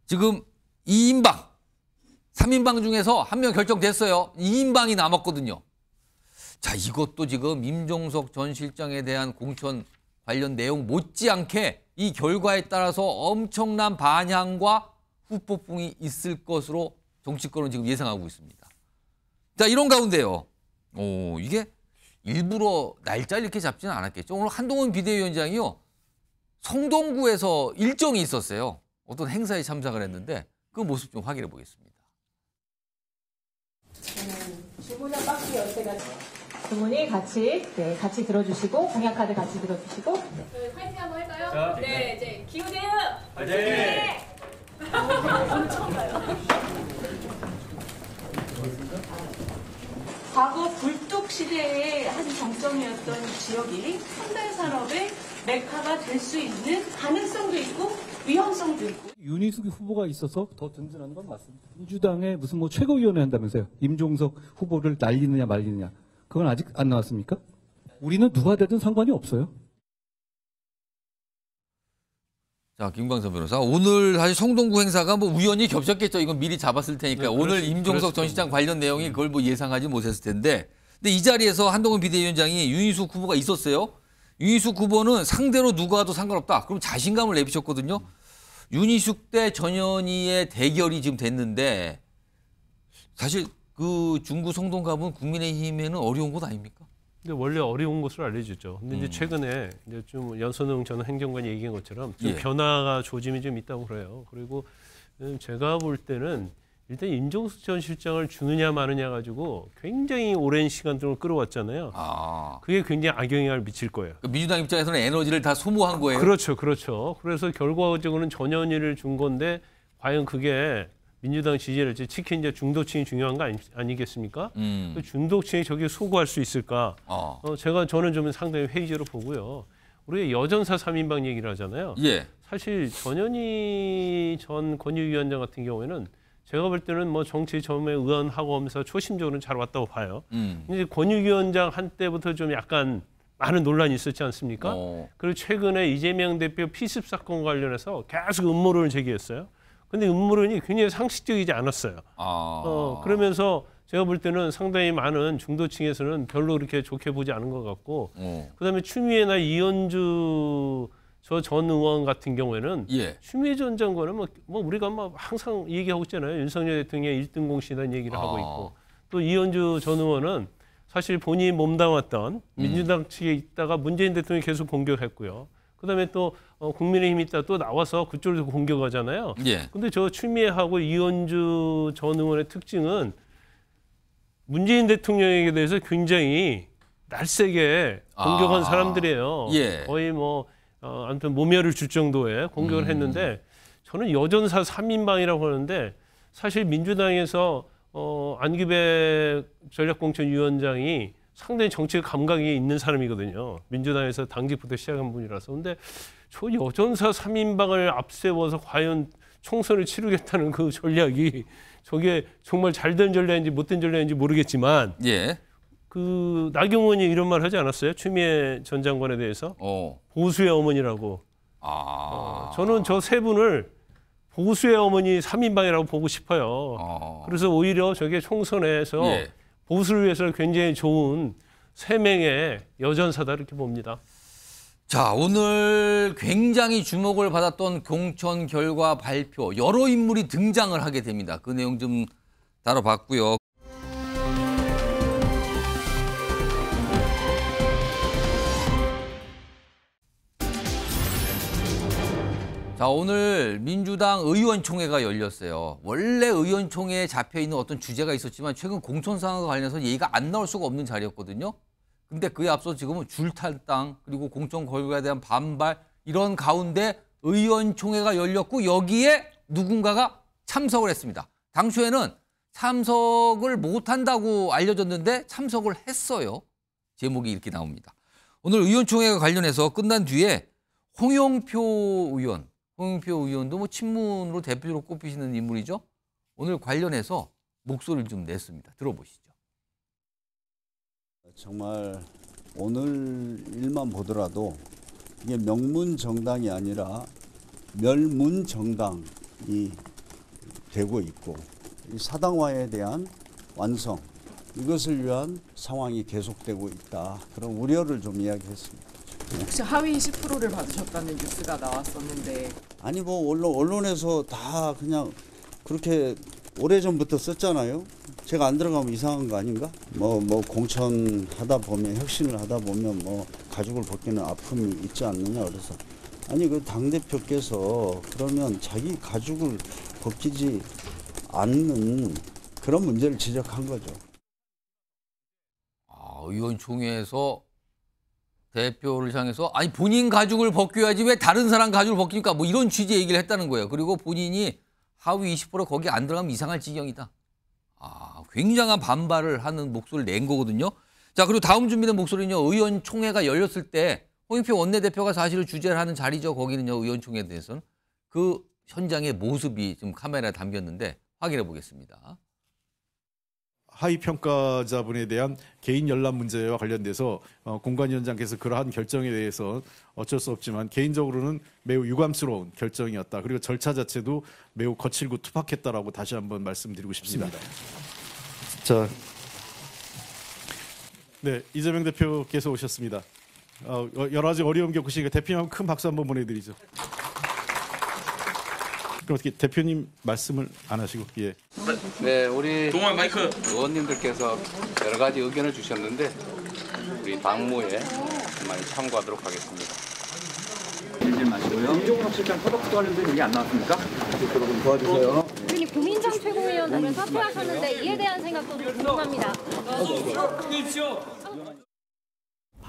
지금 2인방, 3인방 중에서 한 명 결정됐어요. 2인방이 남았거든요. 자 이것도 지금 임종석 전 실장에 대한 공천 관련 내용 못지않게 이 결과에 따라서 엄청난 반향과 후폭풍이 있을 것으로 정치권은 지금 예상하고 있습니다. 자 이런 가운데요. 오 이게 일부러 날짜를 이렇게 잡지는 않았겠죠. 오늘 한동훈 비대위원장이요. 성동구에서 일정이 있었어요. 어떤 행사에 참석을 했는데 그 모습 좀 확인해 보겠습니다. 주문은 박스 열쇠가 주문이 같이 네, 같이 들어주시고 공약 카드 같이 들어주시고 네, 그 이팅 한번 할까요? 자, 네, 네 이제 기우대요. 파이팅. 네. 아, 엄청나요. 과거 불뚝 시대의 한 정점이었던 지역이 3대 산업의 메카가 될 수 있는 가능성도 있고 위험성도 있고. 윤희숙 후보가 있어서 더 든든한 건 맞습니다. 민주당의 무슨 뭐 최고위원회 한다면서요. 임종석 후보를 날리느냐 말리느냐. 그건 아직 안 나왔습니까? 우리는 누가 되든 상관이 없어요. 자, 아, 김광선 변호사. 오늘 사실 성동구 행사가 뭐 우연히 겹쳤겠죠. 이건 미리 잡았을 테니까. 네, 오늘 임종석 전 시장 관련 내용이 네. 그걸 뭐 예상하지 못했을 텐데. 근데 이 자리에서 한동훈 비대위원장이 윤희숙 후보가 있었어요. 윤희숙 후보는 상대로 누가 와도 상관없다. 그럼 자신감을 내비쳤거든요. 윤희숙 대 전현희의 대결이 지금 됐는데 사실 그 중구 성동 갑은 국민의힘에는 어려운 곳 아닙니까? 근데 원래 어려운 것으로 알려졌죠. 근데 이제 음. 최근에 이제 좀 연선웅 전 행정관이 얘기한 것처럼 좀 예. 변화가 조짐이 좀 있다고 그래요. 그리고 음, 제가 볼 때는 일단 임종숙 전 실장을 주느냐 마느냐 가지고 굉장히 오랜 시간 동안 끌어왔잖아요. 아. 그게 굉장히 악영향을 미칠 거예요. 그러니까 민주당 입장에서는 에너지를 다 소모한 거예요. 그렇죠, 그렇죠. 그래서 결과적으로는 전현일를준 건데 과연 그게 민주당 지지를 특히 이제 중도층이 중요한 거 아니, 겠습니까 음. 그 중도층이 저기에 소구할 수 있을까? 어. 어. 제가 저는 좀 상당히 회의적으로 보고요. 우리가 여전사 3인방 얘기를 하잖아요. 예. 사실 전현희 전 권유위원장 같은 경우에는 제가 볼 때는 뭐 정치 점에 의원하고 하면서 초심적으로는 잘 왔다고 봐요. 음. 이제 권유위원장 한때부터 좀 약간 많은 논란이 있었지 않습니까? 어. 그리고 최근에 이재명 대표 피습 사건 관련해서 계속 음모론을 제기했어요. 근데 음모론이 굉장히 상식적이지 않았어요. 아... 어, 그러면서 제가 볼 때는 상당히 많은 중도층에서는 별로 그렇게 좋게 보지 않은 것 같고 어. 그다음에 추미애나 이현주 저 전 의원 같은 경우에는 예. 추미애 전 장관은 뭐, 뭐 우리가 뭐 항상 얘기하고 있잖아요. 윤석열 대통령의 1등 공신이라는 얘기를 아... 하고 있고 또 이현주 전 의원은 사실 본인이 몸담았던 음. 민주당 측에 있다가 문재인 대통령이 계속 공격했고요. 그다음에 또 어, 국민의힘이 있다 또 나와서 그쪽으로 공격하잖아요. 예. 근데 저 추미애하고 이현주 전 의원의 특징은 문재인 대통령에 대해서 굉장히 날세게 아. 공격한 아, 사람들이에요. 예. 거의 뭐 어, 아무튼 모멸을 줄 정도의 공격을 음. 했는데 저는 여전사 3인방이라고 하는데 사실 민주당에서 어, 안기배 전략공천위원장이 상당히 정치적 감각이 있는 사람이거든요. 민주당에서 당직부터 시작한 분이라서. 근데 저 여전사 3인방을 앞세워서 과연 총선을 치르겠다는 그 전략이 저게 정말 잘 된 전략인지 못 된 전략인지 모르겠지만 예. 그 나경원이 이런 말 하지 않았어요? 추미애 전 장관에 대해서 어. 보수의 어머니라고. 아. 어, 저는 저 세 분을 보수의 어머니 3인방이라고 보고 싶어요. 아. 그래서 오히려 저게 총선에서 예. 보수를 위해서는 굉장히 좋은 세 명의 여전사다 이렇게 봅니다. 자 오늘 굉장히 주목을 받았던 공천 결과 발표 여러 인물이 등장을 하게 됩니다. 그 내용 좀 다뤄봤고요. 자, 오늘 민주당 의원총회가 열렸어요. 원래 의원총회에 잡혀 있는 어떤 주제가 있었지만 최근 공천 상황과 관련해서 얘기가 안 나올 수가 없는 자리였거든요. 근데 그에 앞서 지금은 줄탈당 그리고 공천 거부에 대한 반발 이런 가운데 의원총회가 열렸고 여기에 누군가가 참석을 했습니다. 당초에는 참석을 못한다고 알려졌는데 참석을 했어요. 제목이 이렇게 나옵니다. 오늘 의원총회가 관련해서 끝난 뒤에 홍영표 의원 홍영표 의원도 뭐 친문으로 대표로 꼽히시는 인물이죠. 오늘 관련해서 목소리를 좀 냈습니다. 들어보시죠. 정말 오늘 일만 보더라도 이게 명문 정당이 아니라 멸문 정당이 되고 있고 사당화에 대한 완성 이것을 위한 상황이 계속되고 있다 그런 우려를 좀 이야기했습니다. 혹시 하위 20%를 받으셨다는 뉴스가 나왔었는데 아니 뭐 언론 언론에서 다 그냥 그렇게 오래전부터 썼잖아요. 제가 안 들어가면 이상한 거 아닌가? 뭐, 뭐, 공천 하다 보면, 혁신을 하다 보면, 뭐, 가족을 벗기는 아픔이 있지 않느냐, 그래서. 아니, 그 당대표께서 그러면 자기 가족을 벗기지 않는 그런 문제를 지적한 거죠. 아, 의원총회에서 대표를 향해서 아니 본인 가죽을 벗겨야지 왜 다른 사람 가죽을 벗깁니까? 뭐 이런 취지의 얘기를 했다는 거예요. 그리고 본인이 하위 20% 거기 안 들어가면 이상할 지경이다. 아, 굉장한 반발을 하는 목소리를 낸 거거든요. 자, 그리고 다음 준비된 목소리는요. 의원총회가 열렸을 때 홍익표 원내대표가 사실은 주제를 하는 자리죠. 거기는요. 의원총회에 대해서는 그 현장의 모습이 지금 카메라에 담겼는데 확인해 보겠습니다. 하위 평가자분에 대한 개인 연람 문제와 관련돼서 어, 공관위원장께서 그러한 결정에 대해서 어쩔 수 없지만 개인적으로는 매우 유감스러운 결정이었다. 그리고 절차 자체도 매우 거칠고 투박했다라고 다시 한번 말씀드리고 싶습니다. 자, 네 이재명 대표께서 오셨습니다. 어, 어 여러 가지 어려움 겪으시니까 대표님 큰 박수 한번 보내드리죠. 그럼 어떻게 대표님 말씀을 안 하시고 예. 네, 우리 동아 마이크 의원님들께서 여러 가지 의견을 주셨는데 우리 당무에 많이 참고하도록 하겠습니다. 이제 마시고요. 이종욱 실장 터덕도 하는데 얘기 안 나왔습니까? 여러분 도와주세요. 국민당 최고위원 하면 사퇴하셨는데 이에 대한 생각도 궁금합니다. 어, 어, 어.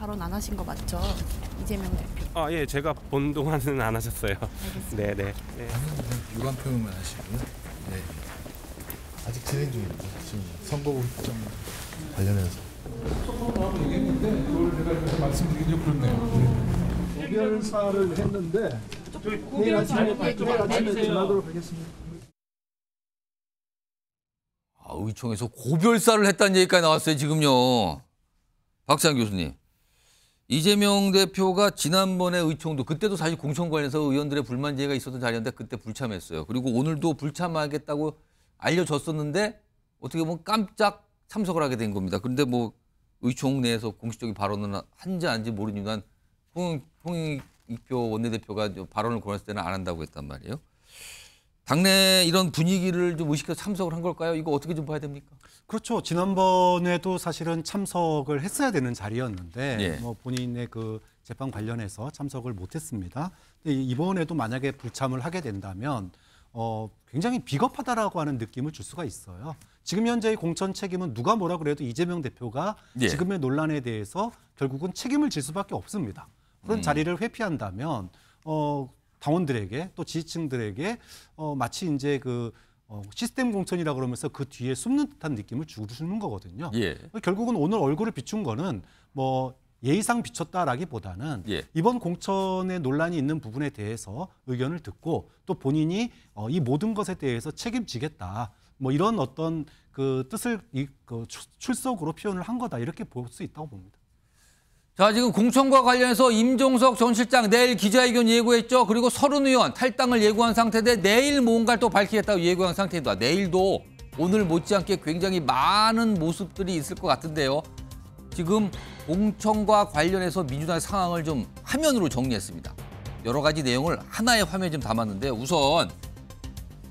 발언 안 하신 거 맞죠? 이재명 대표. 아 예, 제가 본 동안은 안 하셨어요. 네네. 네. 네. 유감 표현만 하시고요. 네. 아직 진행 중입니다. 지금 선거법정 관련해서. 선거법하고 얘기했는데 그걸 제가 이렇게 말씀드리긴 좀 그렇네요. 고별사를 했는데 내일 아침에 내일 아침에 전하도록 하겠습니다. 의총에서 고별사를 했다는 얘기까지 나왔어요 지금요. 박상 교수님. 이재명 대표가 지난번에 의총도 그때도 사실 공천 관련해서 의원들의 불만 제기가 있었던 자리였는데 그때 불참했어요. 그리고 오늘도 불참하겠다고 알려졌었는데 어떻게 보면 깜짝 참석을 하게 된 겁니다. 그런데 뭐 의총 내에서 공식적인 발언은 한지 안지 모르지만 홍익표 원내대표가 발언을 권했을 때는 안 한다고 했단 말이에요. 당내 이런 분위기를 좀 의식해서 참석을 한 걸까요? 이거 어떻게 좀 봐야 됩니까? 그렇죠. 지난번에도 사실은 참석을 했어야 되는 자리였는데 예. 뭐 본인의 그 재판 관련해서 참석을 못했습니다. 이번에도 만약에 불참을 하게 된다면 어, 굉장히 비겁하다라고 하는 느낌을 줄 수가 있어요. 지금 현재의 공천 책임은 누가 뭐라 그래도 이재명 대표가 예. 지금의 논란에 대해서 결국은 책임을 질 수밖에 없습니다. 그런 음. 자리를 회피한다면 어, 당원들에게 또 지지층들에게 어, 마치 이제 그 어, 시스템 공천이라 그러면서 그 뒤에 숨는 듯한 느낌을 주는 거거든요. 예. 어, 결국은 오늘 얼굴을 비춘 거는 뭐 예의상 비쳤다라기보다는 예. 이번 공천에 논란이 있는 부분에 대해서 의견을 듣고 또 본인이 어, 이 모든 것에 대해서 책임지겠다. 뭐 이런 어떤 그 뜻을 이, 그 출석으로 표현을 한 거다 이렇게 볼 수 있다고 봅니다. 자, 지금 공천과 관련해서 임종석 전 실장 내일 기자회견 예고했죠. 그리고 서른 의원 탈당을 예고한 상태인데 내일 뭔가를 또 밝히겠다고 예고한 상태입니다. 내일도 오늘 못지않게 굉장히 많은 모습들이 있을 것 같은데요. 지금 공천과 관련해서 민주당의 상황을 좀 화면으로 정리했습니다. 여러 가지 내용을 하나의 화면에 좀 담았는데 우선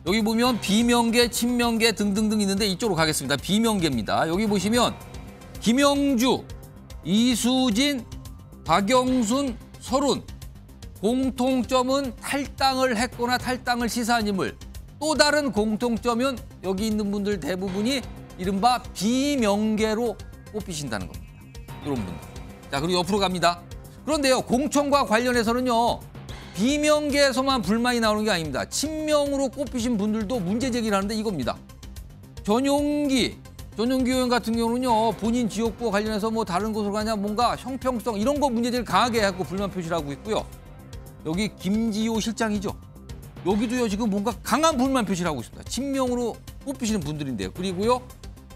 여기 보면 비명계, 친명계 등등등 있는데 이쪽으로 가겠습니다. 비명계입니다. 여기 보시면 김영주 이수진, 박영순, 서른 공통점은 탈당을 했거나 탈당을 시사한 인물. 또 다른 공통점은 여기 있는 분들 대부분이 이른바 비명계로 꼽히신다는 겁니다. 이런 분들. 자, 그리고 옆으로 갑니다. 그런데요, 공천과 관련해서는요, 비명계에서만 불만이 나오는 게 아닙니다. 친명으로 꼽히신 분들도 문제 제기를 하는데 이겁니다. 전용기, 전용기 의원 같은 경우는요 본인 지역구 관련해서 뭐 다른 곳으로 가냐 뭔가 형평성 이런 거 문제들 강하게 갖고 불만 표시를 하고 있고요. 여기 김지호 실장이죠. 여기도요 지금 뭔가 강한 불만 표시를 하고 있습니다. 친명으로 뽑히시는 분들인데요. 그리고요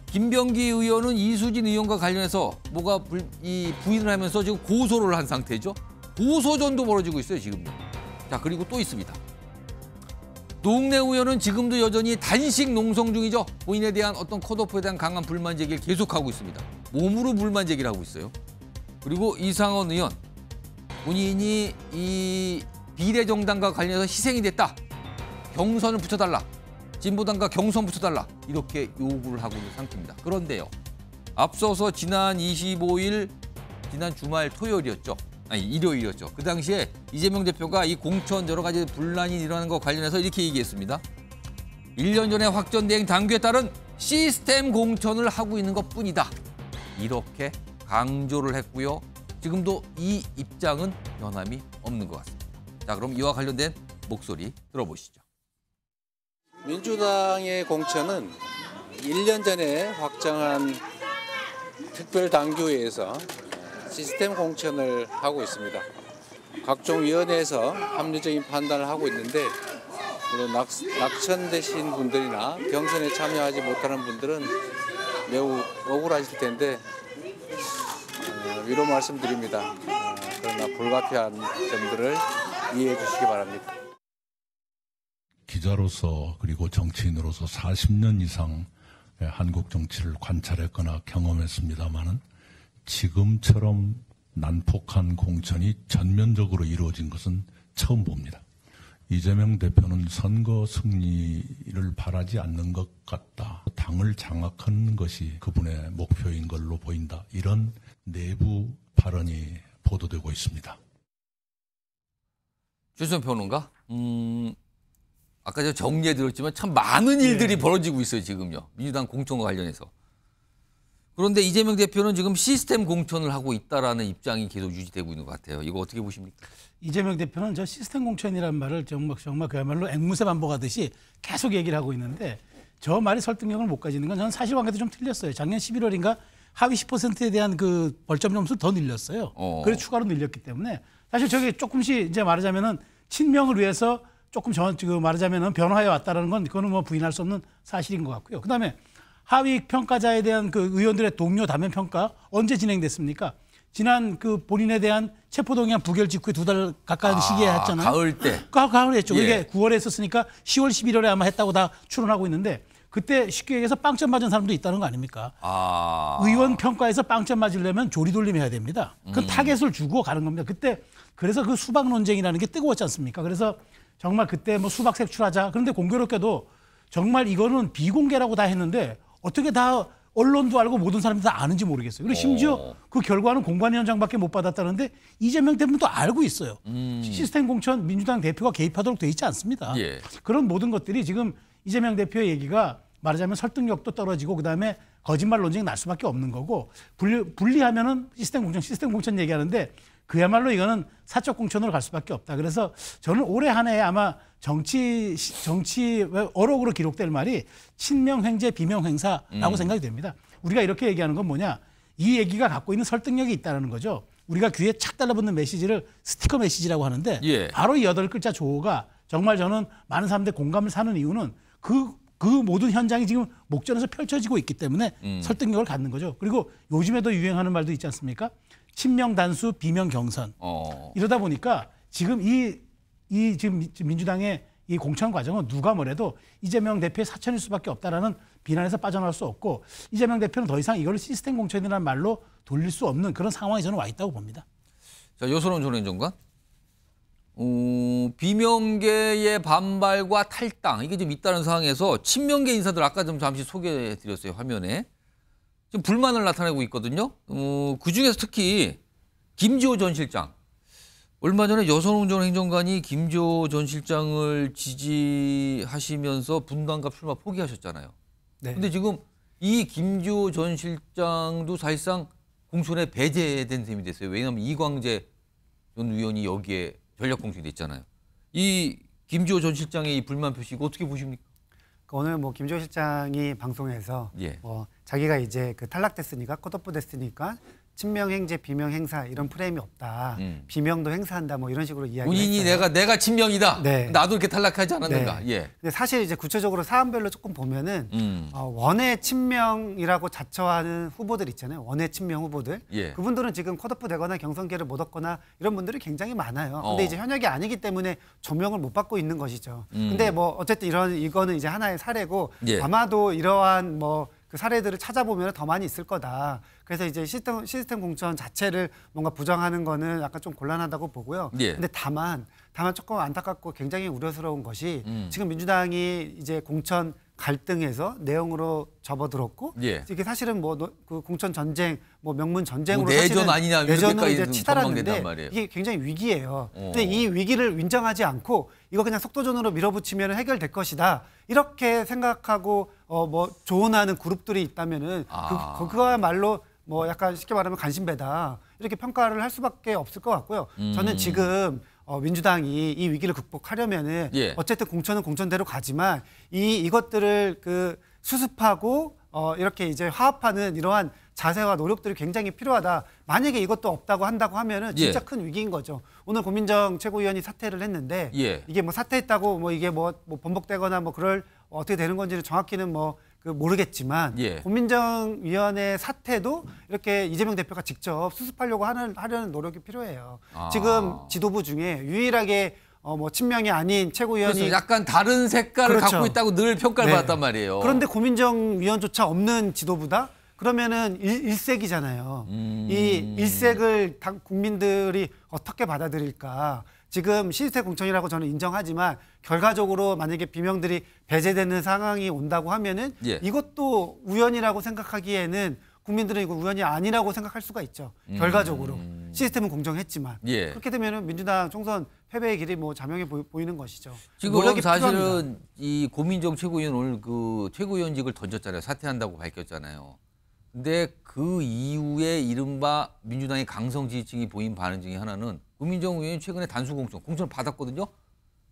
김병기 의원은 이수진 의원과 관련해서 뭐가 불, 이 부인을 하면서 지금 고소를 한 상태죠. 고소전도 벌어지고 있어요 지금요. 자 그리고 또 있습니다. 노웅우연은 지금도 여전히 단식 농성 중이죠. 본인에 대한 어떤 컷오프에 대한 강한 불만 제기를 계속하고 있습니다. 몸으로 불만 제기를 하고 있어요. 그리고 이상원 의원 본인이 이 비례정당과 관련해서 희생이 됐다. 경선을 붙여달라. 진보당과 경선 붙여달라. 이렇게 요구를 하고 있는 상태입니다. 그런데요. 앞서서 지난 25일, 지난 주말 토요일이었죠. 아니 일요일이었죠. 그 당시에 이재명 대표가 이 공천 여러 가지 분란이 일어나는 것 관련해서 이렇게 얘기했습니다. 1년 전에 확전대행 당규에 따른 시스템 공천을 하고 있는 것뿐이다. 이렇게 강조를 했고요. 지금도 이 입장은 변함이 없는 것 같습니다. 자, 그럼 이와 관련된 목소리 들어보시죠. 민주당의 공천은 1년 전에 확정한 특별 당규에 의해서 시스템 공천을 하고 있습니다. 각종 위원회에서 합리적인 판단을 하고 있는데 물론 낙, 낙천되신 분들이나 경선에 참여하지 못하는 분들은 매우 억울하실 텐데 어, 위로 말씀드립니다. 어, 그러나 불가피한 점들을 이해해 주시기 바랍니다. 기자로서 그리고 정치인으로서 40년 이상 한국 정치를 관찰했거나 경험했습니다마는 지금처럼 난폭한 공천이 전면적으로 이루어진 것은 처음 봅니다. 이재명 대표는 선거 승리를 바라지 않는 것 같다. 당을 장악하는 것이 그분의 목표인 걸로 보인다. 이런 내부 발언이 보도되고 있습니다. 주선 평론가, 음, 아까 정리해 드렸지만 참 많은 일들이 네. 벌어지고 있어요 지금요 민주당 공천과 관련해서. 그런데 이재명 대표는 지금 시스템 공천을 하고 있다라는 입장이 계속 유지되고 있는 것 같아요. 이거 어떻게 보십니까? 이재명 대표는 저 시스템 공천이라는 말을 정말 정말 그야말로 앵무새 반복하듯이 계속 얘기를 하고 있는데 저 말이 설득력을 못 가지는 건 저는 사실관계도 좀 틀렸어요. 작년 11월인가 하위 10%에 대한 그 벌점 점수를 더 늘렸어요. 어. 그래서 추가로 늘렸기 때문에 사실 저게 조금씩 이제 말하자면은 친명을 위해서 조금 전, 그 말하자면은 변화해 왔다라는 건 그거는 뭐 부인할 수 없는 사실인 것 같고요. 그 다음에 하위 평가자에 대한 그 의원들의 동료 담면 평가 언제 진행됐습니까? 지난 그 본인에 대한 체포동의안 부결 직후에 두 달가까운 아, 시기에 했잖아요. 가을 때. 가, 가을에 했죠. 예. 이게 9월에 했었으니까 10월 11월에 아마 했다고 다 추론하고 있는데 그때 쉽게 얘기해서 빵점 맞은 사람도 있다는 거 아닙니까? 아... 의원 평가에서 빵점 맞으려면 조리돌림 해야 됩니다. 그 음. 타겟을 주고 가는 겁니다. 그때 그래서 그 수박 논쟁이라는 게 뜨거웠지 않습니까? 그래서 정말 그때 뭐 수박 색출하자. 그런데 공교롭게도 정말 이거는 비공개라고 다 했는데 어떻게 다 언론도 알고 모든 사람들이 다 아는지 모르겠어요. 그리고 심지어 오. 어. 그 결과는 공관 위 현장밖에 못 받았다는데 이재명 대표도 알고 있어요. 음. 시스템 공천 민주당 대표가 개입하도록 돼 있지 않습니다. 예. 그런 모든 것들이 지금 이재명 대표의 얘기가 말하자면 설득력도 떨어지고 그다음에 거짓말 논쟁이 날 수밖에 없는 거고 불리 분리하면은 시스템 공천 시스템 공천 얘기하는데 그야말로 이거는 사적 공천으로 갈 수밖에 없다. 그래서 저는 올해 한 해에 아마 정치 정치 어록으로 기록될 말이 친명횡재 비명행사라고 음. 생각이 됩니다. 우리가 이렇게 얘기하는 건 뭐냐? 이 얘기가 갖고 있는 설득력이 있다는 거죠. 우리가 귀에 착 달라붙는 메시지를 스티커 메시지라고 하는데 예. 바로 이 여덟 글자 조어가 정말 저는 많은 사람들 공감을 사는 이유는 그그 그 모든 현장이 지금 목전에서 펼쳐지고 있기 때문에 음. 설득력을 갖는 거죠. 그리고 요즘에도 유행하는 말도 있지 않습니까? 친명 단수 비명 경선. 어. 이러다 보니까 지금 이이 지금 민주당의 이 공천 과정은 누가 뭐래도 이재명 대표의 사천일 수밖에 없다라는 비난에서 빠져나올 수 없고 이재명 대표는 더 이상 이걸 시스템 공천이라는 말로 돌릴 수 없는 그런 상황이 저는 와 있다고 봅니다. 자, 여소론 조원장관 어, 비명계의 반발과 탈당 이게 좀 있다는 상황에서 친명계 인사들 아까 좀 잠시 소개해드렸어요 화면에 지금 불만을 나타내고 있거든요. 어, 그 중에서 특히 김지호 전 실장 얼마 전에 여성운전 행정관이 김지호 전 실장을 지지하시면서 분당과 출마 포기하셨잖아요. 네. 근데 지금 이김지전 실장도 사실상 공천에 배제된 셈이 됐어요. 왜냐하면 이광재 전 의원이 여기에 전략 공천이 됐잖아요. 이김지전 실장의 이 불만 표시 어떻게 보십니까? 그러니까 오늘 뭐김지 실장이 방송에서 예. 뭐 자기가 이제 그 탈락됐으니까 컷오프 됐으니까 친명행제 비명행사 이런 프레임이 없다. 음. 비명도 행사한다 뭐 이런 식으로 이야기. 본인이 했 내가 내가 친명이다. 네. 나도 이렇게 탈락하지 않았는가. 네. 예. 근데 사실 이제 구체적으로 사안별로 조금 보면은 음. 어, 원외 친명이라고 자처하는 후보들 있잖아요. 원외 친명 후보들. 예. 그분들은 지금 컷오프 되거나 경선계를 못 얻거나 이런 분들이 굉장히 많아요. 근데 어. 이제 현역이 아니기 때문에 조명을 못 받고 있는 것이죠. 음. 근데 뭐 어쨌든 이런 이거는 이제 하나의 사례고 예. 아마도 이러한 뭐그 사례들을 찾아보면 더 많이 있을 거다. 그래서 이제 시스템, 시스템 공천 자체를 뭔가 부정하는 거는 약간 좀 곤란하다고 보고요. 예. 근데 다만 다만 조금 안타깝고 굉장히 우려스러운 것이 음. 지금 민주당이 이제 공천 갈등에서 내용으로 접어들었고 예. 이게 사실은 뭐그 공천 전쟁, 뭐 명문 전쟁으로 뭐 내전 아니냐 내전은 이제 치달았는데 이게 굉장히 위기예요. 어. 근데 이 위기를 인정하지 않고 이거 그냥 속도전으로 밀어붙이면 해결될 것이다 이렇게 생각하고 어뭐 조언하는 그룹들이 있다면은 그, 아. 그, 그거야말로 뭐 약간 쉽게 말하면 관심배다 이렇게 평가를 할 수밖에 없을 것 같고요. 음. 저는 지금 어, 민주당이 이 위기를 극복하려면은 예. 어쨌든 공천은 공천대로 가지만 이 이것들을 그 수습하고 어, 이렇게 이제 화합하는 이러한 자세와 노력들이 굉장히 필요하다. 만약에 이것도 없다고 한다고 하면은 진짜 예. 큰 위기인 거죠. 오늘 고민정 최고위원이 사퇴를 했는데 예. 이게 뭐 사퇴했다고 뭐 이게 뭐, 뭐 번복되거나 뭐 그럴 어, 어떻게 되는 건지를 정확히는 뭐그 모르겠지만 예. 고민정 위원의 사태도 이렇게 이재명 대표가 직접 수습하려고 하는, 하려는 노력이 필요해요. 아. 지금 지도부 중에 유일하게 어, 뭐 친명이 아닌 최고위원이 그렇죠. 약간 다른 색깔을 그렇죠. 갖고 있다고 늘 평가를 네. 받았단 말이에요. 그런데 고민정 위원조차 없는 지도부다? 그러면은 일, 색이잖아요이 음. 일색을 당 국민들이 어떻게 받아들일까? 지금 시스템 공천이라고 저는 인정하지만 결과적으로 만약에 비명들이 배제되는 상황이 온다고 하면은 예. 이것도 우연이라고 생각하기에는 국민들은 이거 우연이 아니라고 생각할 수가 있죠. 음. 결과적으로 음. 시스템은 공정했지만 예. 그렇게 되면은 민주당 총선 패배의 길이 뭐 자명해 보이, 는 것이죠. 지금 사실은 필요합니다. 이 고민정 최고위원 오늘 그 최고위원직을 던졌잖아요. 사퇴한다고 밝혔잖아요. 근데 그 이후에 이른바 민주당의 강성 지지층이 보인 반응 중에 하나는 노민정 의원이 최근에 단수공천, 공천을 받았거든요.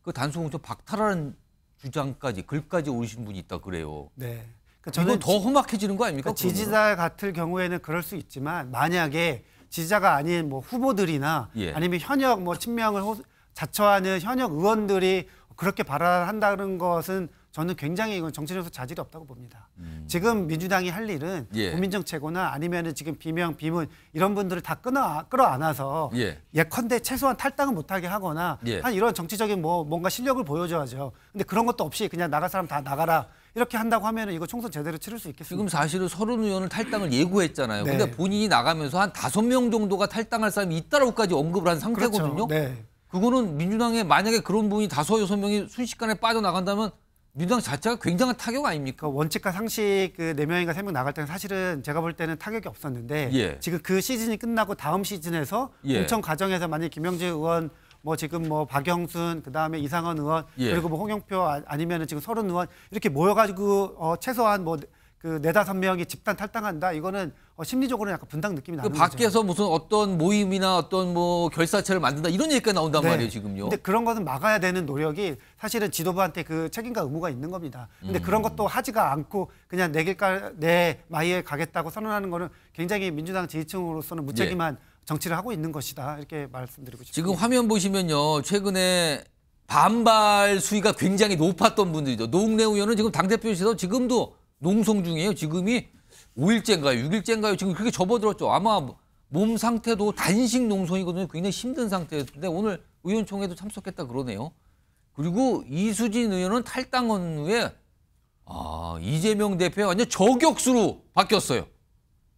그 단수공천 박탈하는 주장까지 글까지 오신 분이 있다 그래요. 네. 그러니까 이건 더 험악해지는 거 아닙니까? 그러니까 지지자 같을 경우에는 그럴 수 있지만 만약에 지지자가 아닌 뭐 후보들이나 예. 아니면 현역 뭐 친명을 자처하는 현역 의원들이 그렇게 발언한다는 것은 저는 굉장히 이건 정치적으로 자질이 없다고 봅니다. 음. 지금 민주당이 할 일은 예. 국민정책이나 아니면은 지금 비명 비문 이런 분들을 다끊어 끌어안아서 예. 컨대 최소한 탈당은 못하게 하거나 예. 한 이런 정치적인 뭐 뭔가 실력을 보여줘야죠. 근데 그런 것도 없이 그냥 나갈 사람 다 나가라. 이렇게 한다고 하면 은 이거 총선 제대로 치를 수 있겠습니까? 지금 사실은 서른 의원을 탈당을 예고했잖아요. 네. 근데 본인이 나가면서 한 다섯 명 정도가 탈당할 사람이 있다라고까지 언급을 한 상태거든요. 그렇죠. 네. 그거는 민주당에 만약에 그런 분이 다섯 여섯 명이 순식간에 빠져나간다면 민주당 자체가 굉장한 타격 아닙니까? 어, 원칙과 상식 그 4명인가 3명 나갈 때는 사실은 제가 볼 때는 타격이 없었는데 예. 지금 그 시즌이 끝나고 다음 시즌에서 예. 공천 과정에서 만약 김영재 의원 뭐 지금 뭐 박영순 그다음에 이상헌 의원 예. 그리고 뭐 홍영표 아, 아니면은 지금 서른 의원 이렇게 모여 가지고 어 최소한 뭐그 네, 네다섯 명이 집단 탈당한다. 이거는 어, 심리적으로 약간 분당 느낌이 그 나는 밖에서 무슨 어떤 모임이나 어떤 뭐 결사체를 만든다 이런 얘기가 나온단 네. 말이에요 지금요. 근데 그런 것은 막아야 되는 노력이 사실은 지도부한테 그 책임과 의무가 있는 겁니다. 근데 음. 그런 것도 하지가 않고 그냥 내 길가 내 마이에 가겠다고 선언하는 거는 굉장히 민주당 지지층으로서는 무책임한 예. 정치를 하고 있는 것이다 이렇게 말씀드리고 싶습니다. 지금 화면 보시면요 최근에 반발 수위가 굉장히 높았던 분들이죠. 노웅래 의원은 지금 당 대표시서 지금도 농성 중이에요. 지금이 5일째인가요? 6일째인가요? 지금 그게 렇 접어들었죠. 아마 몸 상태도 단식 농성이거든요. 굉장히 힘든 상태였는데 오늘 의원총회도 참석했다 그러네요. 그리고 이수진 의원은 탈당한 후에 아, 이재명 대표의 완전 저격수로 바뀌었어요.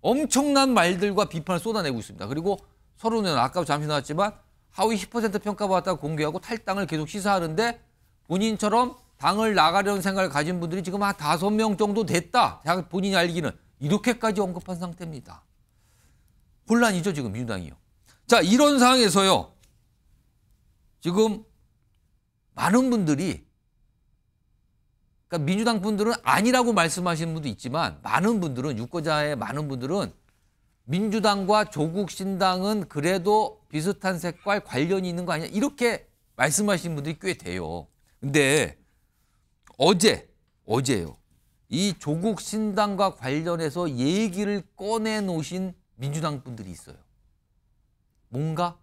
엄청난 말들과 비판을 쏟아내고 있습니다. 그리고 서른 은 아까 잠시 나왔지만 하위 10% 평가받았다고 공개하고 탈당을 계속 시사하는데 본인처럼 당을 나가려는 생각을 가진 분들이 지금 한 다섯 명 정도 됐다. 본인이 알기는. 이렇게까지 언급한 상태입니다. 혼란이죠 지금 민주당이요. 자 이런 상황에서요. 지금 많은 분들이 그러니까 민주당 분들은 아니라고 말씀하시는 분도 있지만 많은 분들은 유권자의 많은 분들은 민주당과 조국 신당은 그래도 비슷한 색깔 관련이 있는 거 아니야 이렇게 말씀하시는 분들이 꽤 돼요. 근데 어제 어제요. 이 조국 신당과 관련해서 얘기를 꺼내놓으신 민주당 분들이 있어요. 뭔가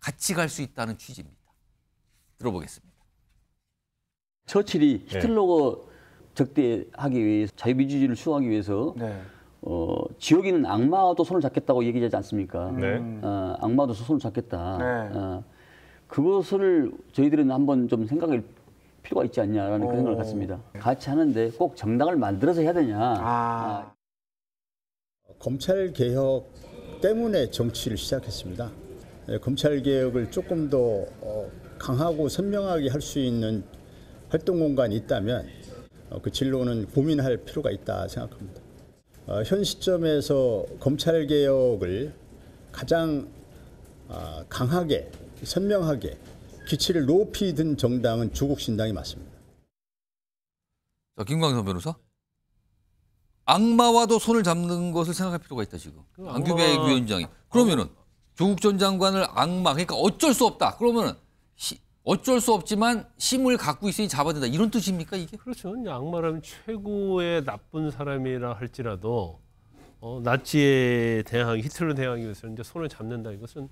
같이 갈 수 있다는 취지입니다. 들어보겠습니다. 처칠이 히틀러가 네. 적대하기 위해 자유민주주의를 추구하기 위해서 네. 어, 지옥에 악마도 손을 잡겠다고 얘기하지 않습니까? 네. 어, 악마도 손을 잡겠다. 어, 그것을 저희들은 한번 좀 생각을 필요가 있지 않냐라는 그런 생각을 갖습니다. 같이 하는데 꼭 정당을 만들어서 해야 되냐. 아. 검찰 개혁 때문에 정치를 시작했습니다. 예, 검찰 개혁을 조금 더 어, 강하고 선명하게 할 수 있는 활동 공간이 있다면 어, 그 진로는 고민할 필요가 있다 생각합니다. 어, 현 시점에서 검찰 개혁을 가장 아, 강하게 선명하게 기치를 높이 든 정당은 조국신당이 맞습니다. 자, 김광선 변호사. 악마와도 손을 잡는 것을 생각할 필요가 있다 지금. 그 안규배 악마... 위원장이. 그러면은 조국 전 장관을 악마 그러니까 어쩔 수 없다. 그러면은 시, 어쩔 수 없지만 힘을 갖고 있으니 잡아야 된다. 이런 뜻입니까 이게? 그렇죠. 악마라면 최고의 나쁜 사람이라 할지라도 어, 나치에 대항 히틀러 대항이었을 때 손을 잡는다 이것은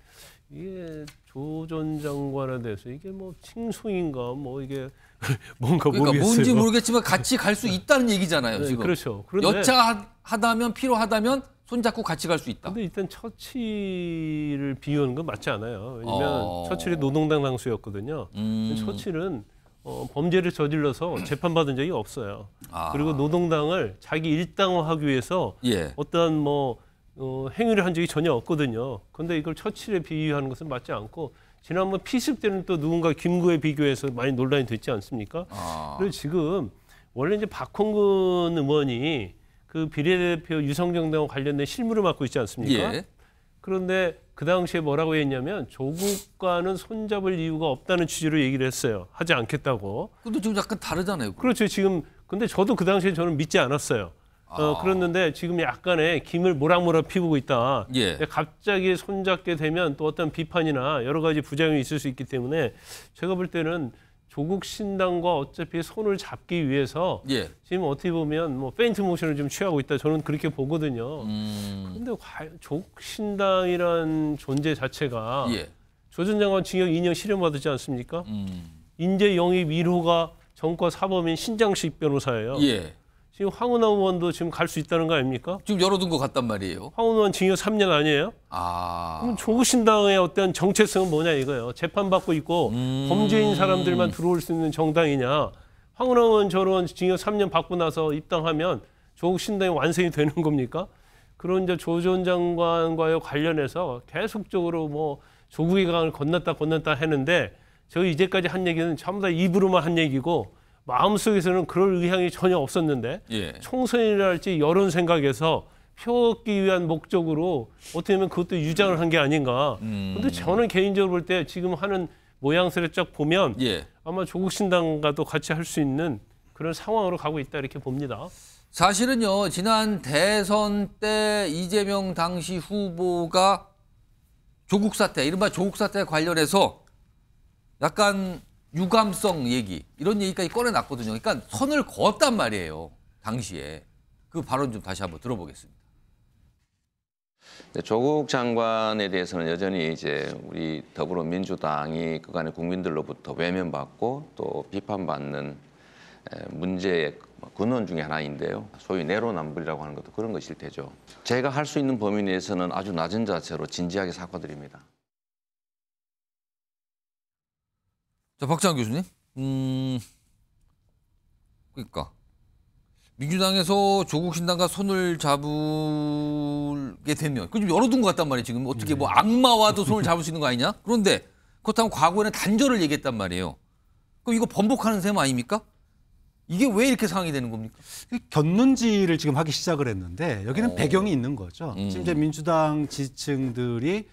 이게 조전 장관에 대해서 이게 뭐 칭송인가 뭐 이게 뭔가 그러니까 모르겠어요. 뭔지 모르겠지만 같이 갈 수 있다는 얘기잖아요. 네, 지금 그렇죠. 그런데 여차하다면 필요하다면 손잡고 같이 갈 수 있다. 근데 일단 처칠을 비유하는 건 맞지 않아요. 왜냐하면 어... 처칠이 노동당 당수였거든요. 음... 처칠은 어, 범죄를 저질러서 재판받은 적이 없어요. 아... 그리고 노동당을 자기 일당화하기 위해서 예. 어떠한 뭐 어, 행위를 한 적이 전혀 없거든요. 근데 이걸 처칠에 비유하는 것은 맞지 않고 지난번 피습 때는 또 누군가 김구에 비교해서 많이 논란이 됐지 않습니까? 아. 그리고 지금 원래 이제 박홍근 의원이 그 비례대표 유성정당과 관련된 실무를 맡고 있지 않습니까? 예. 그런데 그 당시에 뭐라고 했냐면 조국과는 손잡을 이유가 없다는 취지로 얘기를 했어요. 하지 않겠다고. 근데 지금 약간 다르잖아요. 그렇죠. 지금 근데 저도 그 당시에 저는 믿지 않았어요. 어, 아. 그렇는데 지금 약간의 김을 모락모락 피우고 있다. 예. 갑자기 손잡게 되면 또 어떤 비판이나 여러 가지 부작용이 있을 수 있기 때문에 제가 볼 때는 조국 신당과 어차피 손을 잡기 위해서 예. 지금 어떻게 보면 뭐 페인트 모션을 좀 취하고 있다 저는 그렇게 보거든요. 음. 그런데 조국 신당이란 존재 자체가 예. 조전 장관 징역 2년 실형받았지 않습니까? 음. 인재 영입 1호가 정과 사범인 신장식 변호사예요. 예. 지금 황운하 의원도 지금 갈 수 있다는 거 아닙니까? 지금 열어둔 것 같단 말이에요. 황운하 의원 징역 3년 아니에요? 아. 그럼 조국신당의 어떤 정체성은 뭐냐 이거예요. 재판받고 있고 음... 범죄인 사람들만 들어올 수 있는 정당이냐. 황운하 의원 저런 징역 3년 받고 나서 입당하면 조국신당이 완성이 되는 겁니까? 그런 이제 조전 장관과의 관련해서 계속적으로 뭐 조국의 강을 건넜다 건넜다 했는데 저 이제까지 한 얘기는 전부 다 입으로만 한 얘기고 마음속에서는 그럴 의향이 전혀 없었는데 예. 총선이랄지 여론 생각에서 표 얻기 위한 목적으로 어떻게 보면 그것도 유장을 한 게 아닌가. 그런데 음. 저는 개인적으로 볼 때 지금 하는 모양새를 쫙 보면 예. 아마 조국신당과도 같이 할 수 있는 그런 상황으로 가고 있다 이렇게 봅니다. 사실은요 지난 대선 때 이재명 당시 후보가 조국 사태 이른바 조국 사태 관련해서 약간 유감성 얘기 이런 얘기까지 꺼내놨거든요. 그러니까 선을 그었단 말이에요. 당시에 그 발언 좀 다시 한번 들어보겠습니다. 네, 조국 장관에 대해서는 여전히 이제 우리 더불어민주당이 그간의 국민들로부터 외면받고 또 비판받는 문제의 근원 중의 하나인데요. 소위 내로남불이라고 하는 것도 그런 것일 테죠. 제가 할 수 있는 범위 내에서는 아주 낮은 자세로 진지하게 사과드립니다. 자, 박지원 교수님. 음, 그니까 민주당에서 조국 신당과 손을 잡게 되면 그좀 열어둔 것 같단 말이에요. 지금 어떻게 뭐 네. 악마와도 손을 잡을 수 있는 거 아니냐? 그런데 그렇다면 과거에는 단절을 얘기했단 말이에요. 그럼 이거 번복하는 셈 아닙니까? 이게 왜 이렇게 상황이 되는 겁니까? 겪는지를 지금 하기 시작을 했는데 여기는 오. 어. 배경이 있는 거죠. 음. 지금 이제 민주당 지지층들이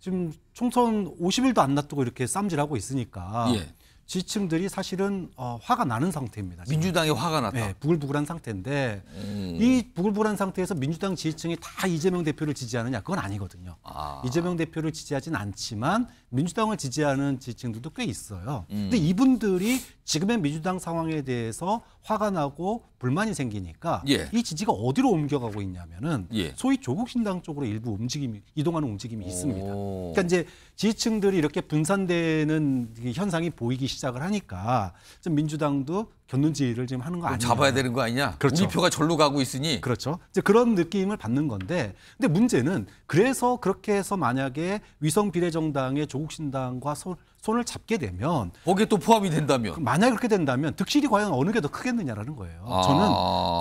지금 총선 50일도 안 놔두고 이렇게 쌈질하고 있으니까 예. 지층들이 사실은 어, 화가 나는 상태입니다. 지금. 민주당이 화가 났다. 네, 부글부글한 상태인데 음. 이 부글부글한 상태에서 민주당 지지층이 다 이재명 대표를 지지하느냐 그건 아니거든요. 아. 이재명 대표를 지지하진 않지만 민주당을 지지하는 지지층들도 꽤 있어요. 음. 근데 이분들이 지금의 민주당 상황에 대해서 화가 나고 불만이 생기니까 예. 이 지지가 어디로 옮겨가고 있냐면은 예. 소위 조국 신당 쪽으로 일부 움직임이 이동하는 움직임이 있습니다. 그러니까 이제 지지층들이 이렇게 분산되는 그 현상이 보이기 시작을 하니까 좀 민주당도 견눈질을 지금 하는 거 뭐 아니냐. 잡아야 되는 거 아니냐. 그렇죠. 우리 표가 절로 가고 있으니. 그렇죠. 이제 그런 느낌을 받는 건데 근데 문제는 그래서 그렇게 해서 만약에 위성 비례정당의 조국신당과 손, 손을 잡게 되면 거기에 또 포함이 된다면 그 만약 에 그렇게 된다면 득실이 과연 어느 게 더 크겠느냐라는 거예요. 아. 저는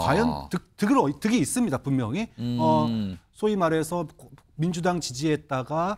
과연 득, 득을, 득이 있습니다 분명히 어, 음. 어, 소위 말해서 민주당 지지했다가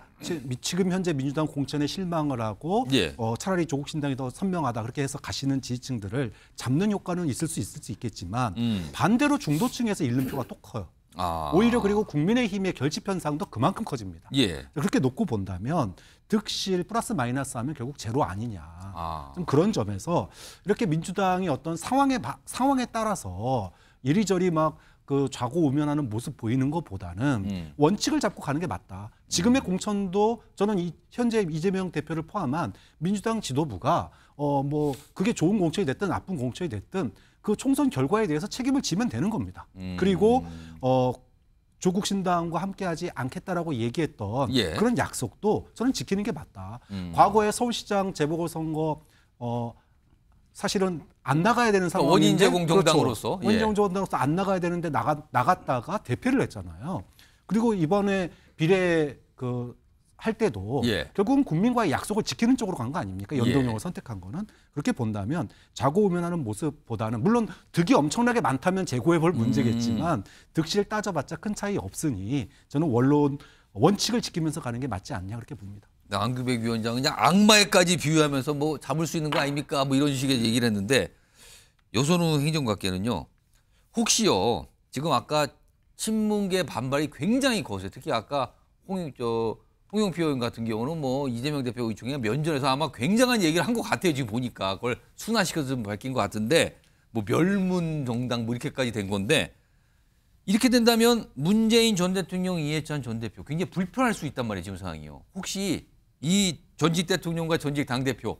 지금 현재 민주당 공천에 실망을 하고 예. 어, 차라리 조국신당이 더 선명하다 그렇게 해서 가시는 지지층들을 잡는 효과는 있을 수 있을 수 있겠지만 음. 반대로 중도층에서 잃는 표가 또 커요. 아. 오히려 그리고 국민의힘의 결집 현상도 그만큼 커집니다. 예. 그렇게 놓고 본다면 득실 플러스 마이너스 하면 결국 제로 아니냐. 아. 좀 그런 점에서 이렇게 민주당이 어떤 상황에 상황에 따라서 이리저리 막그 좌고우면하는 모습 보이는 것보다는 음. 원칙을 잡고 가는 게 맞다. 지금의 음. 공천도 저는 이 현재 이재명 대표를 포함한 민주당 지도부가 어뭐 그게 좋은 공천이 됐든 나쁜 공천이 됐든 그 총선 결과에 대해서 책임을 지면 되는 겁니다. 음. 그리고 어 조국 신당과 함께하지 않겠다라고 얘기했던 예. 그런 약속도 저는 지키는 게 맞다. 음. 과거에 서울시장 재보궐선거 어 사실은 안 나가야 되는 상황 원인 제공 정당으로서 그렇죠. 원인 예. 제공 정당으로서 안 나가야 되는데 나가 나갔다가 대표를 했잖아요. 그리고 이번에 비례 그 할 때도 예. 결국은 국민과의 약속을 지키는 쪽으로 간 거 아닙니까? 예. 연동형을 예. 선택한 거는 그렇게 본다면 자고우면하는 모습보다는 물론 득이 엄청나게 많다면 재고해 볼 음. 문제겠지만 음. 득실 따져봤자 큰 차이 없으니 저는 원론 원칙을 지키면서 가는 게 맞지 않냐 그렇게 봅니다. 안규백 위원장 그냥 악마에까지 비유하면서 뭐 잡을 수 있는 거 아닙니까? 뭐 이런 식의 얘기를 했는데 여선우 행정관께는요. 혹시요. 지금 아까 친문계 반발이 굉장히 거세요. 특히 아까 홍, 저, 홍영표 의원 같은 경우는 뭐 이재명 대표 의총에 면전에서 아마 굉장한 얘기를 한 것 같아요. 지금 보니까 그걸 순화시켜서 밝힌 것 같은데 뭐 멸문 정당 뭐 이렇게까지 된 건데 이렇게 된다면 문재인 전 대통령 이해찬 전 대표 굉장히 불편할 수 있단 말이에요. 지금 상황이요. 혹시 이 전직 대통령과 전직 당대표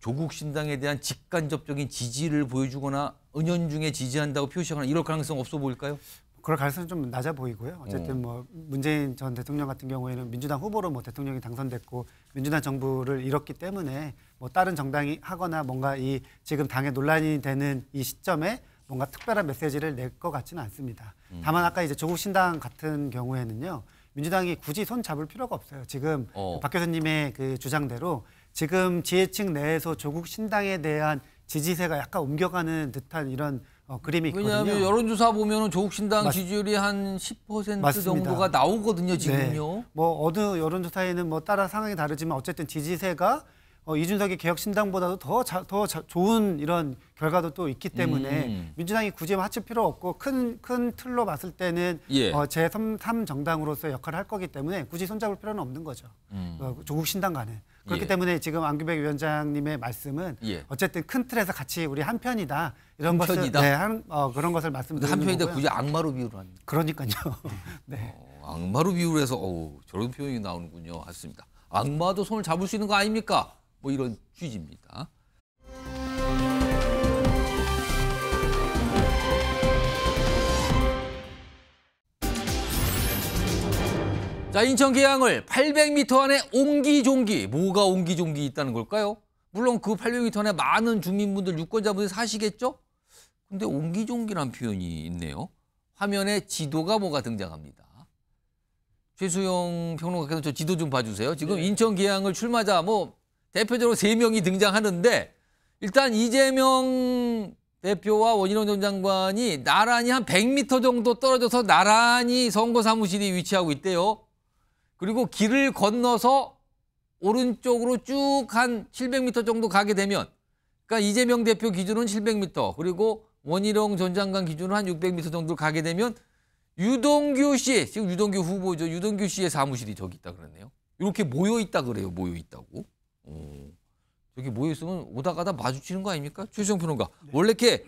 조국 신당에 대한 직간접적인 지지를 보여주거나 은연중에 지지한다고 표시하거나 이럴 가능성 없어 보일까요? 그럴 가능성은 좀 낮아 보이고요. 어쨌든 어. 뭐 문재인 전 대통령 같은 경우에는 민주당 후보로 뭐 대통령이 당선됐고 민주당 정부를 잃었기 때문에 뭐 다른 정당이 하거나 뭔가 이 지금 당에 논란이 되는 이 시점에 뭔가 특별한 메시지를 낼 것 같지는 않습니다. 음. 다만 아까 이제 조국 신당 같은 경우에는요. 민주당이 굳이 손 잡을 필요가 없어요. 지금 어. 박 교수님의 그 주장대로 지금 지혜층 내에서 조국 신당에 대한 지지세가 약간 옮겨가는 듯한 이런 어, 그림이 있거든요. 왜냐하면 여론조사 보면 조국 신당 맞... 지지율이 한 10% 정도가 나오거든요, 지금요. 네. 뭐 어느 여론조사에는 뭐 따라 상황이 다르지만 어쨌든 지지세가 어, 이준석의 개혁신당보다도 더, 자, 더 자, 좋은 이런 결과도 또 있기 때문에 음. 민주당이 굳이 맞출 필요 없고 큰, 큰 틀로 봤을 때는 예. 어, 제3정당으로서 역할을 할 거기 때문에 굳이 손잡을 필요는 없는 거죠. 음. 어, 조국 신당 간에. 그렇기 예. 때문에 지금 안규백 위원장님의 말씀은 예. 어쨌든 큰 틀에서 같이 우리 한 편이다 이런 한 것을 편이다? 네, 한, 어, 그런 것을 말씀드리는 한 편인데 거고요. 굳이 악마로 비유를 그러니까요. 네. 어, 악마로 비유를 해서 어우 저런 표현이 나오는군요. 했습니다. 악마도 손을 잡을 수 있는 거 아닙니까? 뭐 이런 취지입니다. 자, 인천 계양을 800m 안에 옹기종기, 뭐가 옹기종기 있다는 걸까요? 물론 그 800m 안에 많은 주민분들, 유권자분들이 사시겠죠? 근데 옹기종기란 표현이 있네요. 화면에 지도가 뭐가 등장합니다. 최수영 평론가께서 저 지도 좀 봐주세요. 지금 네. 인천 계양을 출마자 뭐 대표적으로 세명이 등장하는데 일단 이재명 대표와 원희룡 전 장관이 나란히 한 100m 정도 떨어져서 나란히 선거사무실이 위치하고 있대요. 그리고 길을 건너서 오른쪽으로 쭉 한 700m 정도 가게 되면 그러니까 이재명 대표 기준은 700m 그리고 원희룡 전 장관 기준은 한 600m 정도 가게 되면 유동규 씨 지금 유동규 후보죠. 유동규 씨의 사무실이 저기 있다 그러네요. 이렇게 모여 있다 그래요. 모여 있다고. 어, 저기 모여 있으면 오다 가다 마주치는 거 아닙니까? 최수영 평론가. 네. 원래 이렇게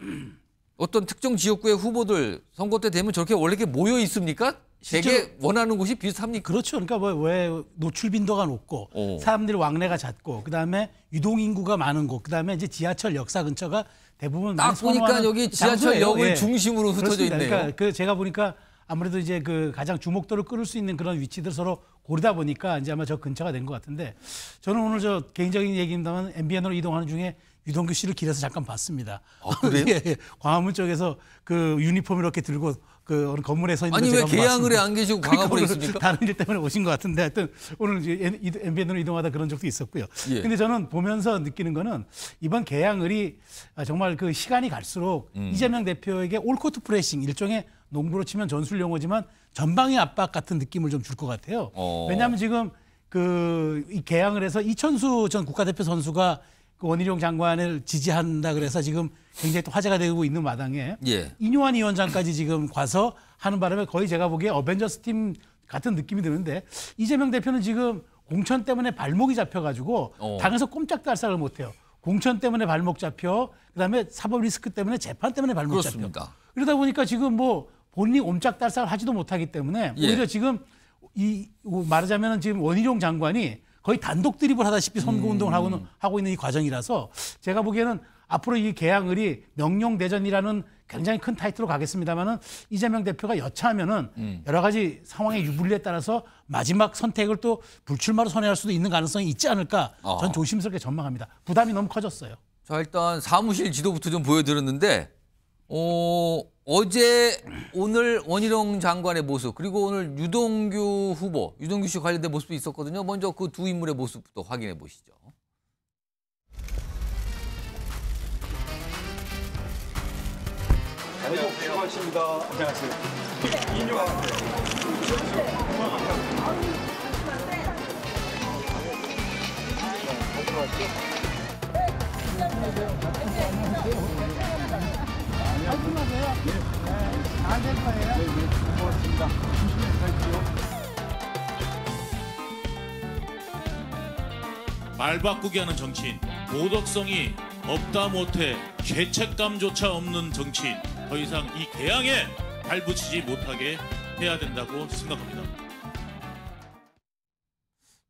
어떤 특정 지역구의 후보들 선거 때 되면 저렇게 원래 이렇게 모여 있습니까? 되게 원하는 곳이 비슷합니까? 그렇죠. 그러니까 뭐 왜 노출 빈도가 높고 어. 사람들이 왕래가 잦고 그다음에 유동 인구가 많은 곳 그다음에 이제 지하철 역사 근처가 대부분 딱 보니까 여기 지하철역을 예. 중심으로 흩어져 그렇습니다. 있네요. 그러니까 그 제가 보니까 아무래도 이제 그 가장 주목도를 끌을 수 있는 그런 위치들 서로 고르다 보니까 이제 아마 저 근처가 된 것 같은데 저는 오늘 저 개인적인 얘기입니다만 MBN으로 이동하는 중에 유동규 씨를 길에서 잠깐 봤습니다. 아, 그래요? 예, 예. 광화문 쪽에서 그 유니폼 이렇게 들고 그 어느 건물에 서 있는 아니 왜계양을안 계시고 그러니까 광화문에 있습니까? 다른 일 때문에 오신 것 같은데 하여튼 오늘 이제 MBN으로 이동하다 그런 적도 있었고요. 예. 근데 저는 보면서 느끼는 거는 이번 계양을이 아, 정말 그 시간이 갈수록 음. 이재명 대표에게 올코트 프레싱 일종의 농구로 치면 전술 용어지만 전방의 압박 같은 느낌을 좀 줄 것 같아요. 어. 왜냐하면 지금 그이 개항을 해서 이천수 전 국가대표 선수가 그 원희룡 장관을 지지한다 그래서 지금 굉장히 또 화제가 되고 있는 마당에 예. 이뇨환 위원장까지 지금 가서 하는 바람에 거의 제가 보기에 어벤져스 팀 같은 느낌이 드는데 이재명 대표는 지금 공천 때문에 발목이 잡혀가지고 어. 당에서 꼼짝도 할 생각을 못해요. 공천 때문에 발목 잡혀, 그다음에 사법 리스크 때문에 재판 때문에 발목 그렇습니까? 잡혀. 그러다 보니까 지금 뭐 본인이 옴짝달싹 하지도 못하기 때문에 예. 오히려 지금 이 말하자면 지금 원희룡 장관이 거의 단독 드립을 하다시피 선거 음. 운동을 하고는 하고 있는 이 과정이라서 제가 보기에는 앞으로 이 개항을이 명령 대전이라는 굉장히 큰 타이틀로 가겠습니다만은 이재명 대표가 여차하면은 음. 여러 가지 상황의 유불리에 따라서 마지막 선택을 또 불출마로 선회할 수도 있는 가능성이 있지 않을까 아. 전 조심스럽게 전망합니다. 부담이 너무 커졌어요. 자 일단 사무실 지도부터 좀 보여드렸는데 어, 어제 오늘 원희룡 장관의 모습 그리고 오늘 유동규 후보 유동규 씨 관련된 모습도 있었거든요. 먼저 그 두 인물의 모습부터 확인해 보시죠. 아이고, 수고하십니다. 안녕하세요. 인류가 말바꾸게 하는 정치인, 도덕성이 없다 못해 죄책감조차 없는 정치인, 더 이상 이 개항에 발붙이지 못하게 해야 된다고 생각합니다.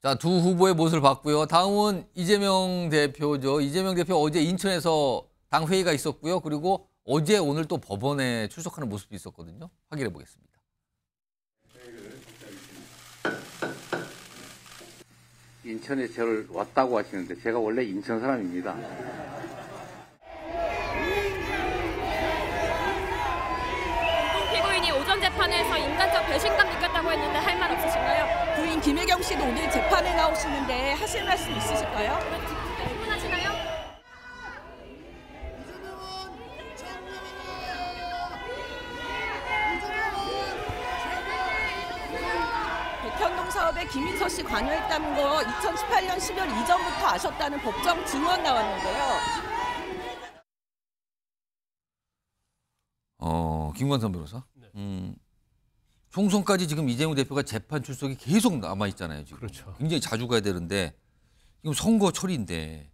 자, 두 후보의 모습을 봤고요. 다음은 이재명 대표죠. 이재명 대표 어제 인천에서 당 회의가 있었고요. 그리고 어제 오늘 또 법원에 출석하는 모습이 있었거든요. 확인해 보겠습니다. 인천에 저를 왔다고 하시는데 제가 원래 인천 사람입니다. 재판에서 인간적 배신감 느꼈다고 했는데 할 말 없으신가요? 부인 김혜경 씨도 오늘 재판에 나오시는데 하실 말씀 있으실까요? 질문하시나요? 사업 김인서 씨 관여했다는 거 2018년 10월 이전부터 아셨다는 법정 증언 나왔는데요. 어, 김관선 변호사. 네. 음, 총선까지 지금 이재용 대표가 재판 출석이 계속 남아 있잖아요. 지금 그렇죠. 굉장히 자주 가야 되는데 지금 선거 철인데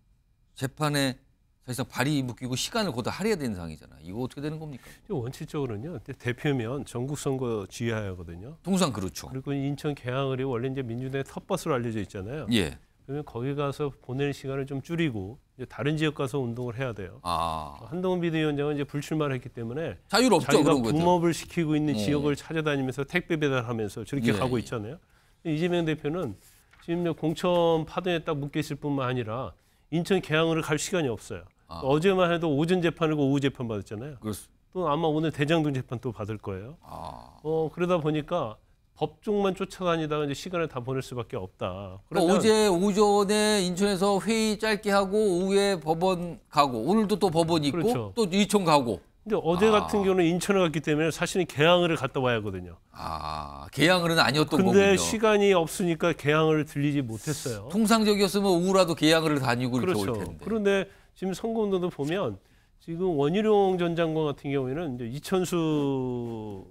재판에 사실상 발이 묶이고 시간을 거둬 할애해야 되는 상황이잖아요. 이거 어떻게 되는 겁니까? 원칙적으로는요. 대표면 전국 선거 지휘하거든요. 통상 그렇죠. 그리고 인천 개항을이 원래 이제 민주당의 텃밭으로 알려져 있잖아요. 예. 그러면 거기 가서 보낼 시간을 좀 줄이고 다른 지역 가서 운동을 해야 돼요. 아. 한동훈 비대위원장은 이제 불출마를 했기 때문에 자율 없죠 자기가 붐업을 시키고 있는 음. 지역을 찾아다니면서 택배 배달하면서 저렇게 예, 가고 있잖아요. 이재명 대표는 지금 공천 파동에 딱 묶여 있을 뿐만 아니라 인천 개항으로 갈 시간이 없어요. 아. 어제만 해도 오전 재판이고 오후 재판 받았잖아요. 그... 또 아마 오늘 대장동 재판 또 받을 거예요. 아. 어, 그러다 보니까 법정만 쫓아다니다가 이제 시간을 다 보낼 수밖에 없다. 그러니까 그러면 어제 오전에 인천에서 회의 짧게 하고 오후에 법원 가고 오늘도 또 법원 있고 그렇죠. 또 이촌 가고. 근데 어제 아. 같은 경우는 인천에 갔기 때문에 사실은 개항을 갔다 와야 하거든요. 아, 개항을은 아니었던 근데 거군요. 근데 시간이 없으니까 개항을 들리지 못했어요. 통상적이었으면 오후라도 개항을 다니고 그렇죠. 이렇게 올 그렇죠. 텐데. 그런데 지금 선거운동도 보면 지금 원희룡 전 장관 같은 경우에는 이제 이천수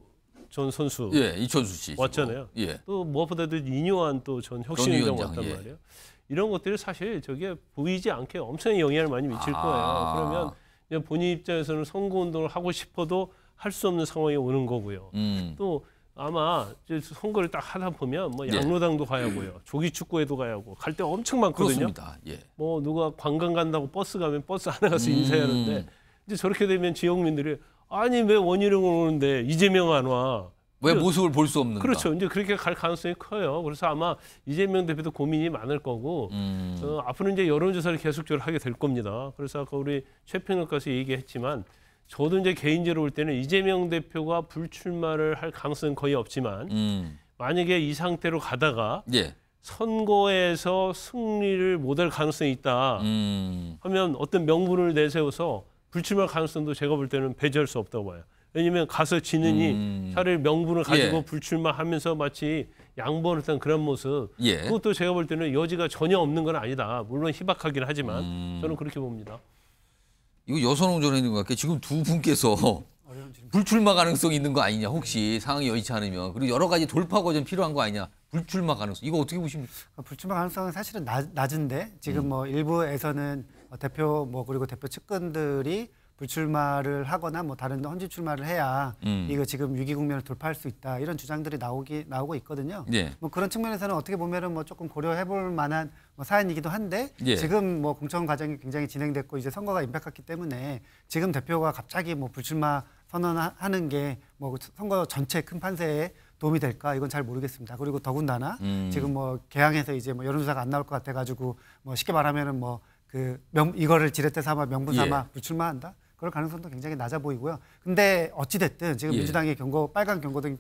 전 선수 예, 이천수 씨 왔잖아요. 예. 또 무엇보다도 이뇨한 또 전 혁신위원장 왔단 예. 말이에요. 이런 것들이 사실 저게 보이지 않게 엄청난 영향을 많이 미칠 아. 거예요. 그러면 본인 입장에서는 선거운동을 하고 싶어도 할 수 없는 상황이 오는 거고요. 음. 또 아마 선거를 딱 하다 보면 뭐 예. 양로당도 예. 가야 고요 조기 축구회도 가야 하고 갈데 엄청 많거든요. 예. 뭐 누가 관광 간다고 버스 가면 버스 하나 가서 음. 인사하는데 이제 저렇게 되면 지역민들이 아니 왜 원희룡은 오는데 이재명 안 와? 왜 모습을 볼 수 없는가? 그렇죠. 이제 그렇게 갈 가능성이 커요. 그래서 아마 이재명 대표도 고민이 많을 거고 음. 어, 앞으로 이제 여론조사를 계속적으로 하게 될 겁니다. 그래서 아까 우리 최평혁 가서 얘기했지만 저도 이제 개인적으로 볼 때는 이재명 대표가 불출마를 할 가능성은 거의 없지만 음. 만약에 이 상태로 가다가 예. 선거에서 승리를 못 할 가능성이 있다 음. 하면 어떤 명분을 내세워서 불출마 가능성도 제가 볼 때는 배제할 수 없다고 봐요. 왜냐하면 가서 지느니 음. 차라리 명분을 가지고 예. 불출마하면서 마치 양보를 했던 그런 모습 예. 그것도 제가 볼 때는 여지가 전혀 없는 건 아니다. 물론 희박하긴 하지만 음. 저는 그렇게 봅니다. 이거 여선홍전로 있는 것같아요 지금 두 분께서 불출마 가능성이 있는 거 아니냐 혹시 상황이 여의치 않으면 그리고 여러 가지 돌파 가정 필요한 거 아니냐 불출마 가능성 이거 어떻게 보십니까? 아, 불출마 가능성은 사실은 낮, 은데 지금 음. 뭐 일부에서는 뭐 대표 뭐 그리고 대표 측근들이 불출마를 하거나 뭐 다른 헌재 출마를 해야 음. 이거 지금 위기 국면을 돌파할 수 있다 이런 주장들이 나오기 나오고 있거든요. 예. 뭐 그런 측면에서는 어떻게 보면은 뭐 조금 고려해볼 만한 뭐 사안이기도 한데 예. 지금 뭐 공천 과정이 굉장히 진행됐고 이제 선거가 임박했기 때문에 지금 대표가 갑자기 뭐 불출마 선언하는 게 뭐 선거 전체 큰 판세에 도움이 될까 이건 잘 모르겠습니다. 그리고 더군다나 음. 지금 뭐 개항해서 이제 뭐 여론조사가 안 나올 것 같아가지고 뭐 쉽게 말하면은 뭐 그 명 이거를 지렛대 삼아 명분 삼아 예. 불출마한다. 그럴 가능성도 굉장히 낮아 보이고요. 근데 어찌 됐든 지금 예. 민주당의 경고 빨간 경고등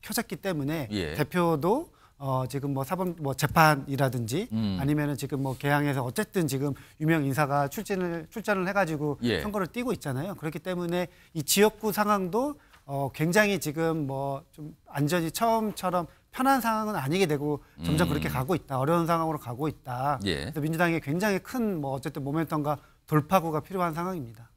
켜졌기 때문에 예. 대표도 어 지금 뭐 사법 뭐 재판이라든지 음. 아니면은 지금 뭐 개항에서 어쨌든 지금 유명 인사가 출진을 출전을 해가지고 예. 선거를 뛰고 있잖아요. 그렇기 때문에 이 지역구 상황도 어 굉장히 지금 뭐 좀 안전이 처음처럼 편한 상황은 아니게 되고 점점 음. 그렇게 가고 있다. 어려운 상황으로 가고 있다. 예. 그래서 민주당이 굉장히 큰 뭐 어쨌든 모멘텀과 돌파구가 필요한 상황입니다.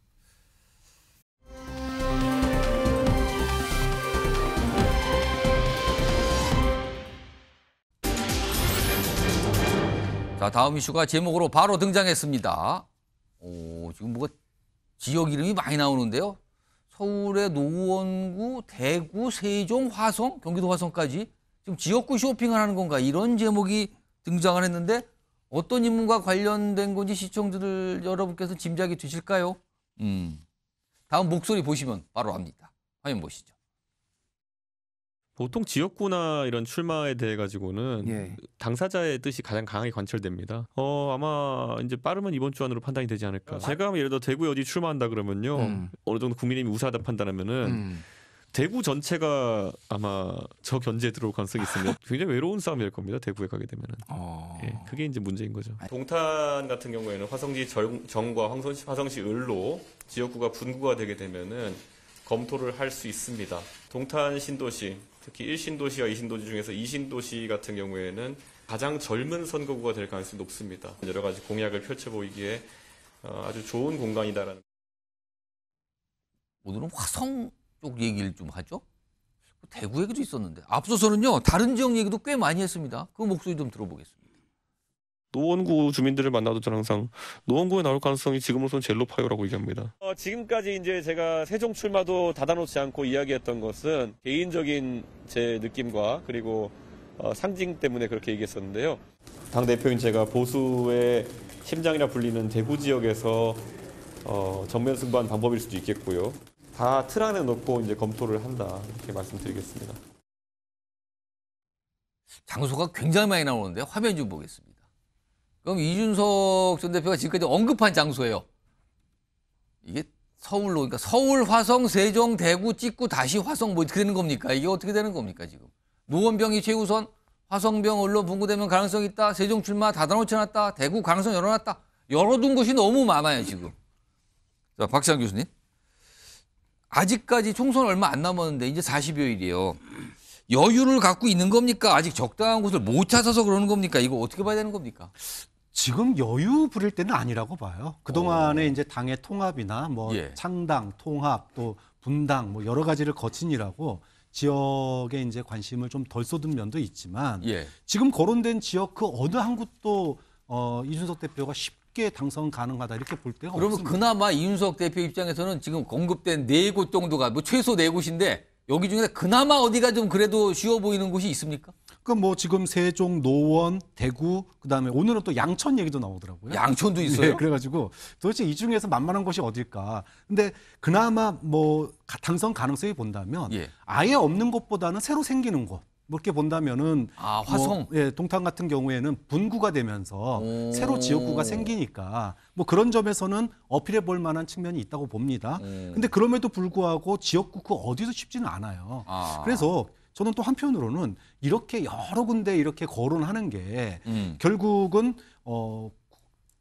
자, 다음 이슈가 제목으로 바로 등장했습니다. 오, 지금 뭐가 지역 이름이 많이 나오는데요. 서울의 노원구, 대구, 세종, 화성, 경기도 화성까지 지금 지역구 쇼핑을 하는 건가 이런 제목이 등장을 했는데 어떤 인물과 관련된 건지 시청자들 여러분께서 짐작이 되실까요? 음. 다음 목소리 보시면 바로 압니다. 화면 보시죠. 보통 지역구나 이런 출마에 대해 가지고는 예. 당사자의 뜻이 가장 강하게 관철됩니다. 어 아마 이제 빠르면 이번 주 안으로 판단이 되지 않을까. 아, 제가 예를 들어 대구에 어디 출마한다 그러면요 음. 어느 정도 국민의힘이 우사하다 판단하면은. 음. 대구 전체가 아마 저 견제에 들어올 가능성이 있습니다 굉장히 외로운 싸움이될 겁니다. 대구에 가게 되면은. 어... 예, 그게 이제 문제인 거죠. 아. 동탄 같은 경우에는 화성시 정과 황성시, 화성시 을로 지역구가 분구가 되게 되면은 검토를 할 수 있습니다. 동탄 신도시 특히 1신도시와 2신도시 중에서 2신도시 같은 경우에는 가장 젊은 선거구가 될 가능성이 높습니다. 여러 가지 공약을 펼쳐 보이기에 어, 아주 좋은 공간이다라는. 오늘은 화성 쪽 얘기를 좀 하죠. 대구 얘기도 있었는데 앞서서는요 다른 지역 얘기도 꽤 많이 했습니다. 그 목소리 좀 들어보겠습니다. 노원구 주민들을 만나도 저는 항상 노원구에 나올 가능성이 지금으로선는 제일 높아요라고 얘기합니다. 어, 지금까지 이제 제가 세종 출마도 닫아놓지 않고 이야기했던 것은 개인적인 제 느낌과 그리고 어, 상징 때문에 그렇게 얘기했었는데요. 당 대표인 제가 보수의 심장이라 불리는 대구 지역에서 어, 정면 승부한 방법일 수도 있겠고요. 다 틀 안에 넣고 이제 검토를 한다 이렇게 말씀드리겠습니다. 장소가 굉장히 많이 나오는데 화면 좀 보겠습니다. 그럼 이준석 전 대표가 지금까지 언급한 장소예요. 이게 서울로, 그러니까 서울, 화성, 세종, 대구, 찍고 다시 화성 뭐어떻게 되는 겁니까? 이게 어떻게 되는 겁니까 지금? 노원병이 최우선, 화성병 언론 분구되면 가능성 있다, 세종 출마 닫아놓지않았다 대구 가능성 열어놨다. 열어둔 곳이 너무 많아요 지금. 자 박시환 교수님. 아직까지 총선 얼마 안 남았는데 이제 40여일이에요. 여유를 갖고 있는 겁니까? 아직 적당한 곳을 못 찾아서 그러는 겁니까? 이거 어떻게 봐야 되는 겁니까? 지금 여유 부릴 때는 아니라고 봐요. 그동안에 오. 어. 이제 당의 통합이나 뭐 예. 창당, 통합, 또 분당 뭐 여러 가지를 거친이라고 지역에 이제 관심을 좀 덜 쏟은 면도 있지만 예. 지금 거론된 지역 그 어느 한 곳도 어, 이준석 대표가 쉽게 당선 가능하다 이렇게 볼 때가 그러면 없습니다. 그나마 이준석 대표 입장에서는 지금 공급된네 곳 정도가 뭐 최소 네 곳인데 여기 중에 그나마 어디가 좀 그래도 쉬워 보이는 곳이 있습니까? 그럼 뭐 지금 세종, 노원, 대구, 그다음에 오늘은 또 양천 얘기도 나오더라고요. 양천도 네, 있어요. 예, 그래가지고 도대체 이 중에서 만만한 곳이 어딜까? 근데 그나마 뭐 당선 가능성이 본다면 예. 아예 없는 곳보다는 새로 생기는 곳. 뭐 이렇게 본다면은 아, 화성 뭐, 예, 동탄 같은 경우에는 분구가 되면서 오. 새로 지역구가 생기니까 뭐 그런 점에서는 어필해 볼 만한 측면이 있다고 봅니다. 오. 근데 그럼에도 불구하고 지역구그어디서 쉽지는 않아요. 아. 그래서 저는 또 한편으로는 이렇게 여러 군데 이렇게 거론하는 게 음. 결국은 어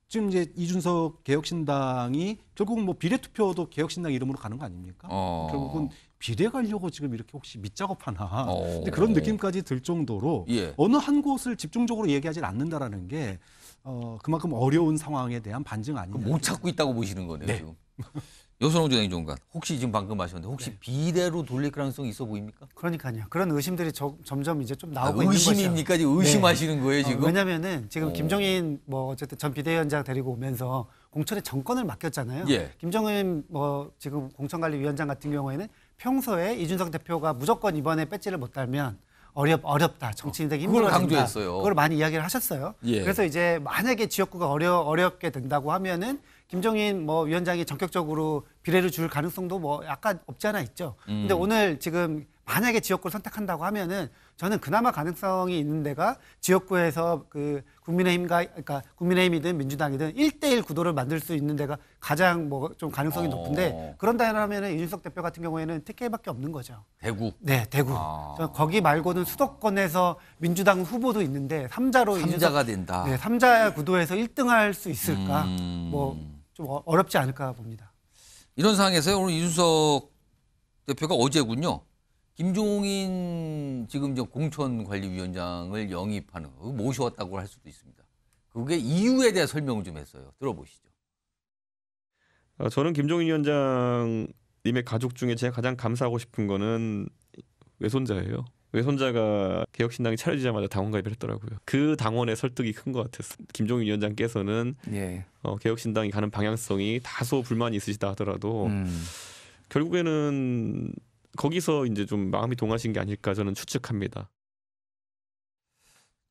지금 이제 이준석 개혁신당이 결국은 뭐 비례투표도 개혁신당 이름으로 가는 거 아닙니까? 어. 결국은 비례 가려고 지금 이렇게 혹시 밑작업하나 어. 그런 느낌까지 들 정도로 예. 어느 한 곳을 집중적으로 얘기하지 않는다라는 게 어, 그만큼 어려운 상황에 대한 반증 아니냐. 못 찾고 있다고 보시는 거네요. 네. 지금. 여선홍 주행종관 혹시 지금 방금 마셨는데 혹시 네. 비대로 돌릴 가능성이 있어 보입니까? 그러니까요. 그런 의심들이 저, 점점 이제 좀 나오고 아, 있는 거죠. 의심입니까? 지금 의심하시는 네. 거예요 어, 지금? 어, 왜냐면은 지금 오. 김정인뭐 어쨌든 전 비대위원장 데리고 오면서 공천의 정권을 맡겼잖아요. 예. 김정은뭐 지금 공천관리위원장 같은 경우에는 평소에 이준석 대표가 무조건 이번에 배지를 못 달면 어렵 어렵다 정치인 되기 힘들다. 그걸 강조했어요. 그걸 많이 이야기를 하셨어요. 예. 그래서 이제 만약에 지역구가 어려 어렵게 된다고 하면은 김종인 뭐 위원장이 전격적으로 비례를 줄 가능성도 뭐 약간 없지 않아 있죠. 음. 근데 오늘 지금 만약에 지역구를 선택한다고 하면은 저는 그나마 가능성이 있는 데가 지역구에서 그 국민의힘과 그러니까 국민의힘이든 민주당이든 1대1 구도를 만들 수 있는 데가 가장 뭐 좀 가능성이 어. 높은데 그런다면은 이준석 대표 같은 경우에는 특혜밖에 없는 거죠. 대구. 네, 대구. 아. 저는 거기 말고는 수도권에서 민주당 후보도 있는데 3자로 3자가 이준석, 된다. 네, 3자 구도에서 1등할 수 있을까? 음. 뭐좀 어, 어렵지 않을까 봅니다. 이런 상황에서 오늘 이준석 대표가 어제군요. 김종인 지금 저 공천관리위원장을 영입하는 모셔왔다고 할 수도 있습니다. 그게 이유에 대한 설명을 좀 했어요. 들어보시죠. 어, 저는 김종인 위원장님의 가족 중에 제가 가장 감사하고 싶은 거는 외손자예요. 외손자가 개혁신당이 차려지자마자 당원 가입을 했더라고요. 그 당원의 설득이 큰 것 같았어요. 김종인 위원장께서는 예. 어, 개혁신당이 가는 방향성이 다소 불만이 있으시다 하더라도 음. 결국에는 거기서 이제 좀 마음이 동하신 게 아닐까 저는 추측합니다.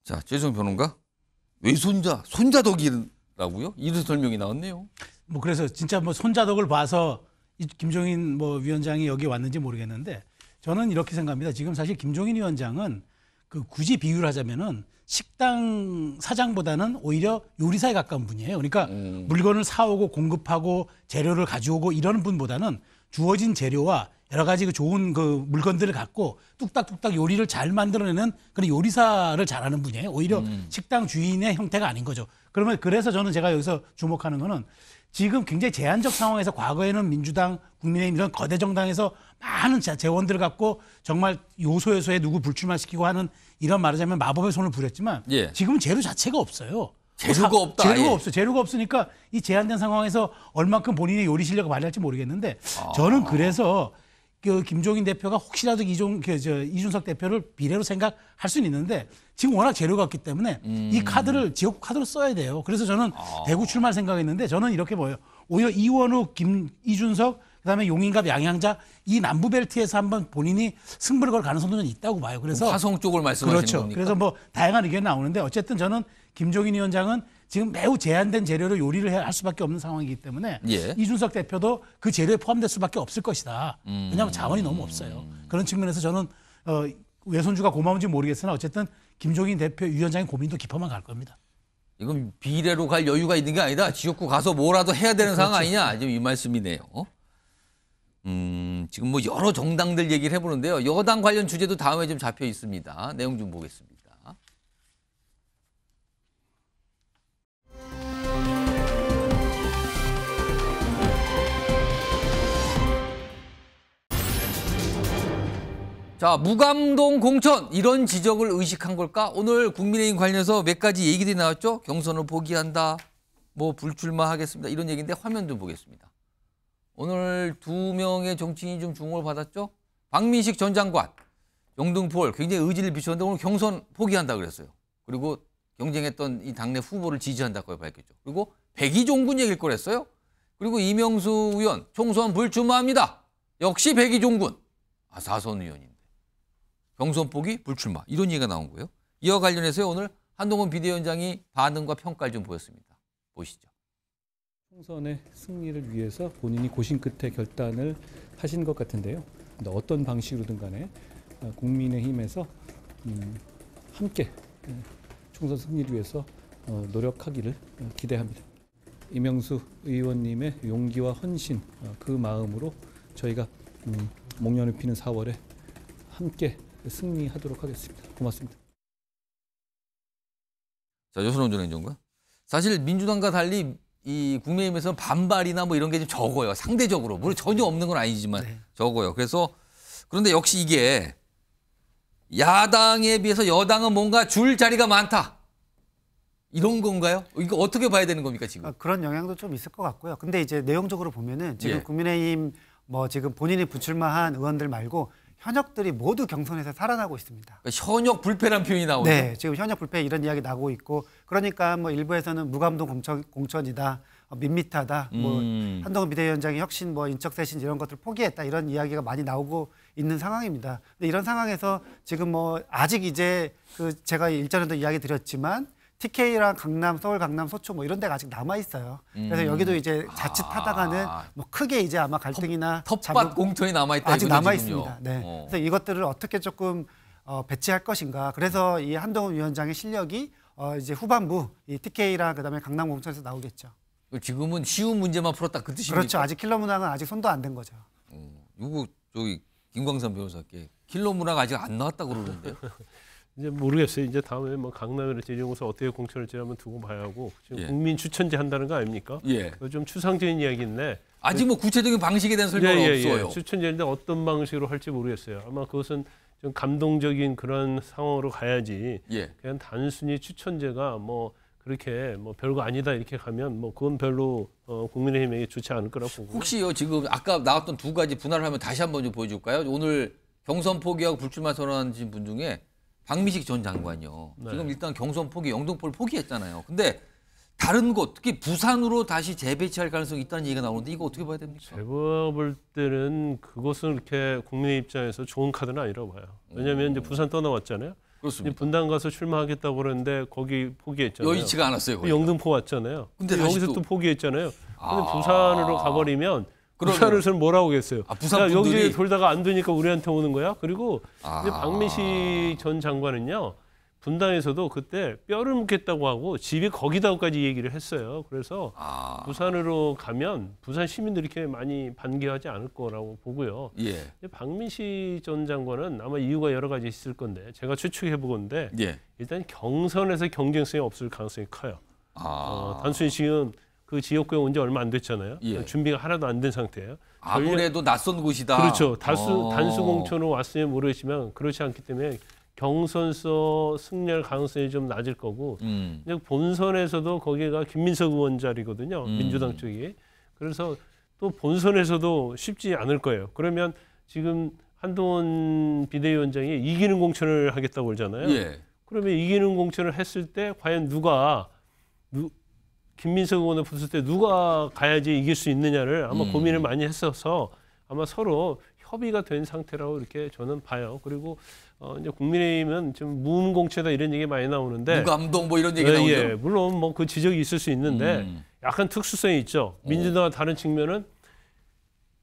자, 최종 변호가 외손자 손자덕이라고요? 이런 설명이 나왔네요. 뭐 그래서 진짜 뭐 손자덕을 봐서 김종인 뭐 위원장이 여기 왔는지 모르겠는데 저는 이렇게 생각합니다. 지금 사실 김종인 위원장은 그 굳이 비유를 하자면은 식당 사장보다는 오히려 요리사에 가까운 분이에요. 그러니까 음. 물건을 사오고 공급하고 재료를 가져오고 이러는 분보다는 주어진 재료와 여러 가지 그 좋은 그 물건들을 갖고 뚝딱뚝딱 요리를 잘 만들어내는 그런 요리사를 잘하는 분이에요. 오히려 음. 식당 주인의 형태가 아닌 거죠. 그러면 그래서 저는 제가 여기서 주목하는 거는 지금 굉장히 제한적 상황에서 과거에는 민주당, 국민의힘 이런 거대 정당에서 많은 재원들을 갖고 정말 요소 요소에 누구 불출마시키고 하는 이런 말하자면 마법의 손을 부렸지만 예. 지금은 재료 자체가 없어요. 재료가 뭐 없다. 재료가 예. 없어. 재료가 없으니까 이 제한된 상황에서 얼만큼 본인의 요리 실력을 발휘할지 모르겠는데 아. 저는 그래서 그 김종인 대표가 혹시라도 이종 그저 이준석 대표를 비례로 생각할 수는 있는데 지금 워낙 재료가 없기 때문에 음. 이 카드를 지역 카드로 써야 돼요. 그래서 저는 아. 대구 출마를 생각했는데 저는 이렇게 보여요. 오히려 이원우, 김 이준석 그다음에 용인갑 양양자 이 남부 벨트에서 한번 본인이 승부를 걸 가능성도 좀 있다고 봐요. 그래서 화성 쪽을 말씀하시는 그렇죠. 겁니까? 그래서 뭐 다양한 의견이 나오는데 어쨌든 저는 김종인 위원장은 지금 매우 제한된 재료로 요리를 할 수밖에 없는 상황이기 때문에 예. 이준석 대표도 그 재료에 포함될 수밖에 없을 것이다. 음. 왜냐하면 자원이 너무 없어요. 그런 측면에서 저는 어, 외손주가 고마운지 모르겠으나 어쨌든 김종인 대표 위원장의 고민도 깊어만 갈 겁니다. 이건 비례로 갈 여유가 있는 게 아니다. 지역구 가서 뭐라도 해야 되는 그렇죠. 상황 아니냐. 지금 이 말씀이네요. 어? 음, 지금 뭐 여러 정당들 얘기를 해보는데요. 여당 관련 주제도 다음에 좀 잡혀 있습니다. 내용 좀 보겠습니다. 자, 무감동 공천 이런 지적을 의식한 걸까? 오늘 국민의힘 관련해서 몇 가지 얘기들이 나왔죠. 경선을 포기한다. 뭐 불출마하겠습니다. 이런 얘기인데 화면 좀 보겠습니다. 오늘 두 명의 정치인이 좀 주목을 받았죠. 박민식 전 장관, 영등포 굉장히 의지를 비추는데 오늘 경선 포기한다 그랬어요. 그리고 경쟁했던 이 당내 후보를 지지한다고 밝혔죠. 그리고 백이종군 얘기를 꺼냈어요. 그리고 이명수 의원 총선 불출마합니다. 역시 백이종군 아, 사선 의원입니다. 경선 포기 불출마 이런 얘기가 나온 거예요. 이와 관련해서 오늘 한동훈 비대위원장이 반응과 평가를 좀 보였습니다. 보시죠. 총선의 승리를 위해서 본인이 고심 끝에 결단을 하신 것 같은데요. 어떤 방식으로든 간에 어, 국민의힘에서 음, 함께 예, 총선 승리를 위해서 어, 노력하기를 어, 기대합니다. 이명수 의원님의 용기와 헌신 그 마음으로 저희가 음, 목련을 피는 4월에 함께 승리하도록 하겠습니다. 고맙습니다. 자, 여선원 전 행정관. 사실 민주당과 달리 이국민의힘에서 반발이나 뭐 이런 게 좀 적어요. 상대적으로. 물론 전혀 없는 건 아니지만 네. 적어요. 그래서 그런데 역시 이게 야당에 비해서 여당은 뭔가 줄 자리가 많다. 이런 건가요? 이거 어떻게 봐야 되는 겁니까 지금? 아, 그런 영향도 좀 있을 것 같고요. 근데 이제 내용적으로 보면은 지금 예. 국민의힘 뭐 지금 본인이 부출마한 의원들 말고 현역들이 모두 경선에서 살아나고 있습니다. 그러니까 현역 불패란 표현이 나오죠. 네, 지금 현역 불패 이런 이야기 나오고 있고 그러니까 뭐 일부에서는 무감동 공천, 공천이다. 어, 밋밋하다. 뭐 음. 뭐 한동훈 비대위원장이 혁신, 뭐 인적쇄신 이런 것들을 포기했다 이런 이야기가 많이 나오고 있는 상황입니다. 근데 이런 상황에서 지금 뭐 아직 이제 그 제가 일전에도 이야기 드렸지만 TK랑 강남, 서울, 강남, 서초 뭐 이런 데가 아직 남아 있어요. 그래서 음. 여기도 이제 아. 자칫 하다가는 뭐 크게 이제 아마 갈등이나 텃밭 자 공천이 남아 있다 아직 남아 있습니다. 네. 어. 그래서 이것들을 어떻게 조금 어, 배치할 것인가. 그래서 음. 이 한동훈 위원장의 실력이 어, 이제 후반부 이 TK랑 그다음에 강남 공천에서 나오겠죠. 지금은 쉬운 문제만 풀었다 그 뜻입니까? 그렇죠. 아직 킬러 문항은 아직 손도 안 댄 거죠. 음, 어, 이거 저기 김광삼 변호사께 킬러 문항 아직 안 나왔다 그러는데. 이제 모르겠어요. 이제 다음에 뭐 강남이나 재정에사 어떻게 공천할지 한번 두고 봐야 하고 지금 예. 국민 추천제 한다는 거 아닙니까? 예. 좀 추상적인 이야기인데 아직 뭐 구체적인 방식에 대한 설명은 예, 예, 예, 없어요. 추천제인데 어떤 방식으로 할지 모르겠어요. 아마 그것은 좀 감동적인 그런 상황으로 가야지 예. 그냥 단순히 추천제가 뭐 그렇게 뭐 별거 아니다 이렇게 가면 뭐 그건 별로 어, 국민의힘에게 좋지 않을 거라고 보고 혹시요 지금 아까 나왔던 두 가지 분할을 하면 다시 한번 좀 보여줄까요? 오늘 경선 포기하고 불출마 선언하신 분 중에 박미식 전 장관요. 네. 지금 일단 경선 포기, 영등포를 포기했잖아요. 근데 다른 곳, 특히 부산으로 다시 재배치할 가능성이 있다는 얘기가 나오는데 이거 어떻게 봐야 됩니까? 제가 볼 때는 그것은 이렇게 국민의 입장에서 좋은 카드는 아니라고 봐요. 왜냐하면 이제 부산 떠나왔잖아요. 그렇습니다. 분당 가서 출마하겠다고 그러는데 거기 포기했잖아요. 여의치가 않았어요. 영등포 왔잖아요. 근데 여기서 또 포기했잖아요. 근데 아 부산으로 가버리면 그러면. 부산에서는 뭐라고 했어요 아, 부산 야, 여기 돌다가 안 되니까 우리한테 오는 거야. 그리고 아. 이제 박민식 전 장관은요. 분당에서도 그때 뼈를 묻겠다고 하고 집이 거기다까지 고 얘기를 했어요. 그래서 아. 부산으로 가면 부산 시민들이 이렇게 많이 반기하지 않을 거라고 보고요. 예. 박민식 전 장관은 아마 이유가 여러 가지 있을 건데 제가 추측해 보건데 예. 일단 경선에서 경쟁성이 없을 가능성이 커요. 아. 어, 단순히 지금 그 지역구에 온 지 얼마 안 됐잖아요. 예. 준비가 하나도 안 된 상태예요. 아무래도 전략... 낯선 곳이다. 그렇죠. 다수 어. 단수 공천으로 왔으면 모르겠지만 그렇지 않기 때문에 경선서 승리할 가능성이 좀 낮을 거고 음. 본선에서도 거기가 김민석 의원 자리거든요. 음. 민주당 쪽이. 그래서 또 본선에서도 쉽지 않을 거예요. 그러면 지금 한동훈 비대위원장이 이기는 공천을 하겠다고 그러잖아요. 예. 그러면 이기는 공천을 했을 때 과연 누가 누, 김민석 의원을 붙을 때 누가 가야지 이길 수 있느냐를 아마 음. 고민을 많이 했어서 아마 서로 협의가 된 상태라고 이렇게 저는 봐요. 그리고 어 이제 국민의힘은 지금 무음공채다 이런 얘기 많이 나오는데 무감동 뭐 이런 얘기 네, 나오죠. 예, 물론 뭐 그 지적이 있을 수 있는데 음. 약간 특수성이 있죠. 어. 민주당과 다른 측면은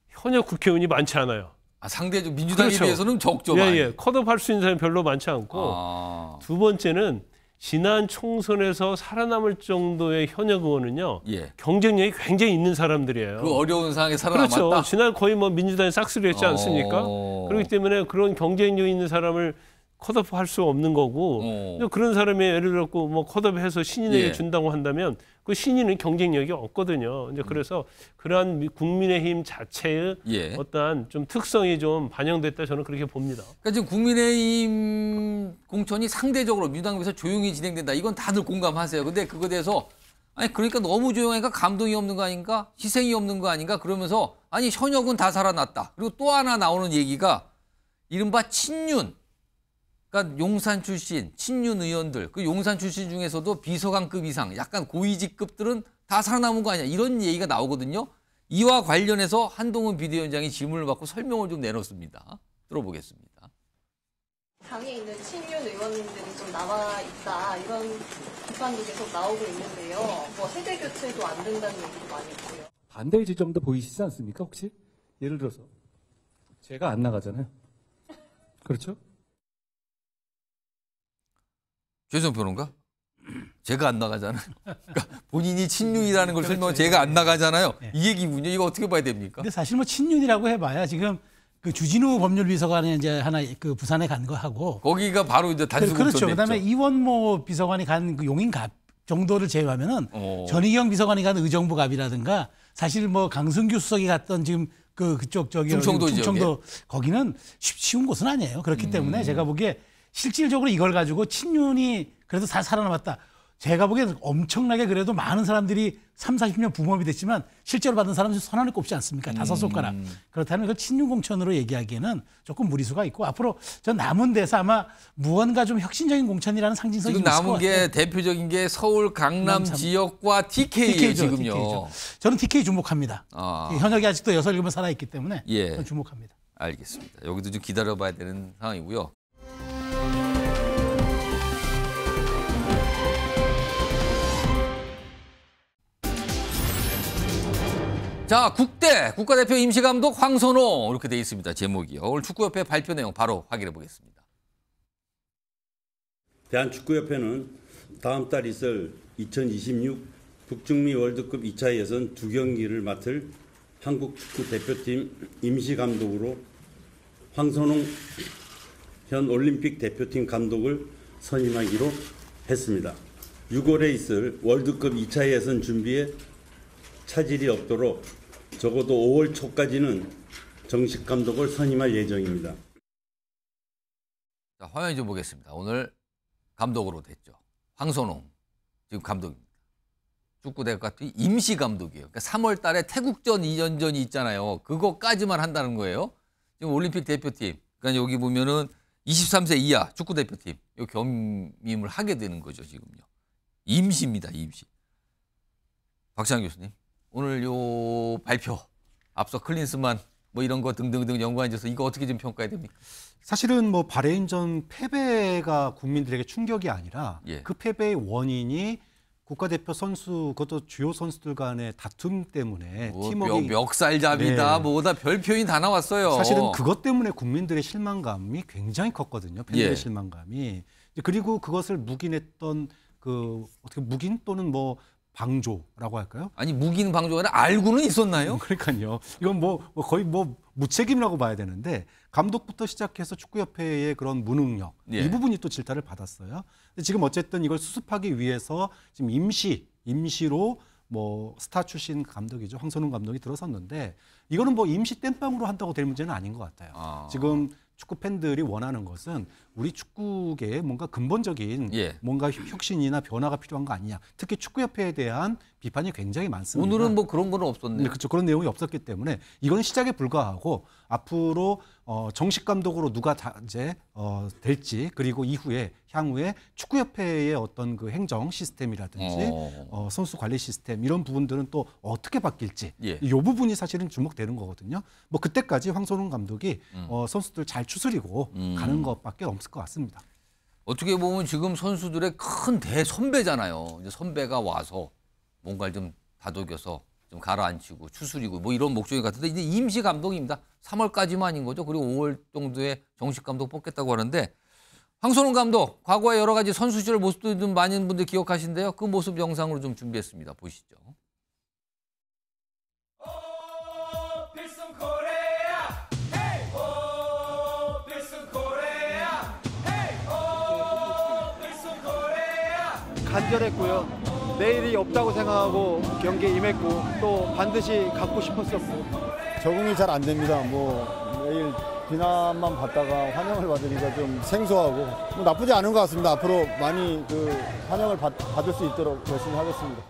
현역 국회의원이 많지 않아요. 아, 상대적 민주당에 그렇죠. 비해서는 적죠. 예, 많이. 예. 컷업할 수 있는 사람이 별로 많지 않고 아. 두 번째는 지난 총선에서 살아남을 정도의 현역 의원은요 예. 경쟁력이 굉장히 있는 사람들이에요. 그 어려운 상황에 살아남았다. 그렇죠. 지난 거의 뭐 민주당이 싹쓸이 했지 않습니까? 어... 그렇기 때문에 그런 경쟁력 있는 사람을 컷오프 할수 없는 거고 어... 그런 사람이 예를 들어서 뭐 컷오프해서 신인에게 예. 준다고 한다면 그 신인은 경쟁력이 없거든요. 이제 음. 그래서 그러한 국민의힘 자체의 예. 어떠한 좀 특성이 좀 반영됐다 저는 그렇게 봅니다. 그러니까 지금 국민의힘 공천이 상대적으로 민당에서 조용히 진행된다. 이건 다들 공감하세요. 근데 그거 대해서 아니 그러니까 너무 조용하니까 감동이 없는 거 아닌가? 희생이 없는 거 아닌가? 그러면서 아니 현역은 다 살아났다. 그리고 또 하나 나오는 얘기가 이른바 친윤 그러니까 용산 출신 친윤 의원들 그 용산 출신 중에서도 비서관급 이상 약간 고위직급들은 다 살아남은 거 아니야 이런 얘기가 나오거든요. 이와 관련해서 한동훈 비대위원장이 질문을 받고 설명을 좀 내놓습니다. 들어보겠습니다. 당에 있는 친윤 의원들이 좀 남아 있다 이런 비판도 계속 나오고 있는데요. 뭐 세대 교체도 안 된다는 얘기도 많이 있고요. 반대의 지점도 보이시지 않습니까 혹시? 예를 들어서 제가 안 나가잖아요. 그렇죠? 최수영 변호가 제가 안 나가잖아요. 그러니까 본인이 친윤이라는 걸 설명하고 그렇죠. 제가 안 나가잖아요. 네. 이 얘기군요. 이거 어떻게 봐야 됩니까? 근데 사실 뭐 친윤이라고 해봐야 지금 그 주진우 법률비서관이 이제 하나 그 부산에 간 거하고 거기가 바로 이제 단순 그렇죠. 그다음에 이원모 비서관이 간그 용인갑 정도를 제외하면은 오. 어. 전희경 비서관이 간 의정부갑이라든가 사실 뭐 강승규 수석이 갔던 지금 그 그쪽 저기 충청도, 충청도 거기는 쉬운 곳은 아니에요. 그렇기 음. 때문에 제가 보기에 실질적으로 이걸 가지고 친윤이 그래도 잘 살아남았다. 제가 보기에는 엄청나게 그래도 많은 사람들이 3, 40년 부모이 됐지만 실제로 받은 사람은 선안을 꼽지 않습니까? 다섯 음. 손가락. 그렇다면 그 친윤공천으로 얘기하기에는 조금 무리수가 있고 앞으로 저 남은 데서 아마 무언가 좀 혁신적인 공천이라는 상징성이 지금 남은 게 대표적인 게 서울 강남 지역과 TK예요, TK죠, 지금요. TK죠. 저는 TK 주목합니다. 아. 현역이 아직도 여섯 일곱 살아있기 때문에 예. 주목합니다. 알겠습니다. 여기도 좀 기다려봐야 되는 상황이고요. 자, 국대 국가대표 임시감독 황선호 이렇게 돼 있습니다. 제목이 오늘 축구협회 발표 내용 바로 확인해 보겠습니다. 대한축구협회는 다음 달 있을 2026 북중미 월드컵 2차 예선 두 경기를 맡을 한국 축구 대표팀 임시 감독으로 황선홍 현 올림픽 대표팀 감독을 선임하기로 했습니다. 6월에 있을 월드컵 2차 예선 준비에 차질이 없도록 적어도 5월 초까지는 정식 감독을 선임할 예정입니다. 자, 화면 좀 보겠습니다. 오늘 감독으로 됐죠. 황선홍 지금 감독입니다. 축구 대학가 임시 감독이에요. 그러니까 3월 달에 태국전 2년전이 있잖아요. 그거까지만 한다는 거예요. 지금 올림픽 대표팀. 그러니까 여기 보면은 23세 이하 축구 대표팀 요 겸임을 하게 되는 거죠, 지금요. 임시입니다, 임시. 박찬 교수님. 오늘 요 발표 앞서 클린스만 뭐 이런 거 등등등 연관해서 이거 어떻게 좀 평가해야 됩니까? 사실은 뭐 바레인전 패배가 국민들에게 충격이 아니라 예. 그 패배의 원인이 국가대표 선수 그것도 주요 선수들 간의 다툼 때문에 뭐, 팀워크 멱살잡이다 네. 뭐다 별 표현이 다 나왔어요. 사실은 그것 때문에 국민들의 실망감이 굉장히 컸거든요. 팬들의 예. 실망감이 그리고 그것을 묵인했던 그 어떻게 묵인 또는 뭐 방조라고 할까요? 아니 무기는 방조가 아니라 알고는 있었나요? 음, 그러니까요. 이건 뭐, 뭐 거의 뭐 무책임이라고 봐야 되는데 감독부터 시작해서 축구협회의 그런 무능력 예. 이 부분이 또 질타를 받았어요. 근데 지금 어쨌든 이걸 수습하기 위해서 지금 임시 임시로 뭐 스타 출신 감독이죠 황선웅 감독이 들어섰는데 이거는 뭐 임시 땜빵으로 한다고 될 문제는 아닌 것 같아요. 아... 지금 축구 팬들이 원하는 것은 우리 축구계에 뭔가 근본적인 예. 뭔가 혁신이나 변화가 필요한 거 아니냐. 특히 축구협회에 대한 비판이 굉장히 많습니다. 오늘은 뭐 그런 건 없었네요. 그렇죠. 그런 내용이 없었기 때문에 이건 시작에 불과하고 앞으로 어, 정식 감독으로 누가 다 이제 어, 될지 그리고 이후에 향후에 축구협회의 어떤 그 행정 시스템이라든지 어. 어 선수 관리 시스템 이런 부분들은 또 어떻게 바뀔지 예. 이 부분이 사실은 주목되는 거거든요. 뭐 그때까지 황선홍 감독이 음. 어, 선수들 잘 추스리고 음. 가는 것밖에 없. 없을 것 같습니다. 어떻게 보면 지금 선수들의 큰 대선배잖아요. 이제 선배가 와서 뭔가를 좀 다독여서 좀 가라앉히고 추스리고 뭐 이런 목적이 같은데 이제 임시 감독입니다. 3월까지만인 거죠. 그리고 5월 정도에 정식 감독 뽑겠다고 하는데 황선홍 감독 과거에 여러 가지 선수 시절 모습도 좀 많은 분들 기억하신데요. 그 모습 영상으로 좀 준비했습니다. 보시죠. 간절했고요. 내일이 없다고 생각하고 경기에 임했고 또 반드시 갖고 싶었었고 적응이 잘 안 됩니다. 뭐 매일 비난만 받다가 환영을 받으니까 좀 생소하고 뭐 나쁘지 않은 것 같습니다. 앞으로 많이 그 환영을 받, 받을 수 있도록 열심히 하겠습니다.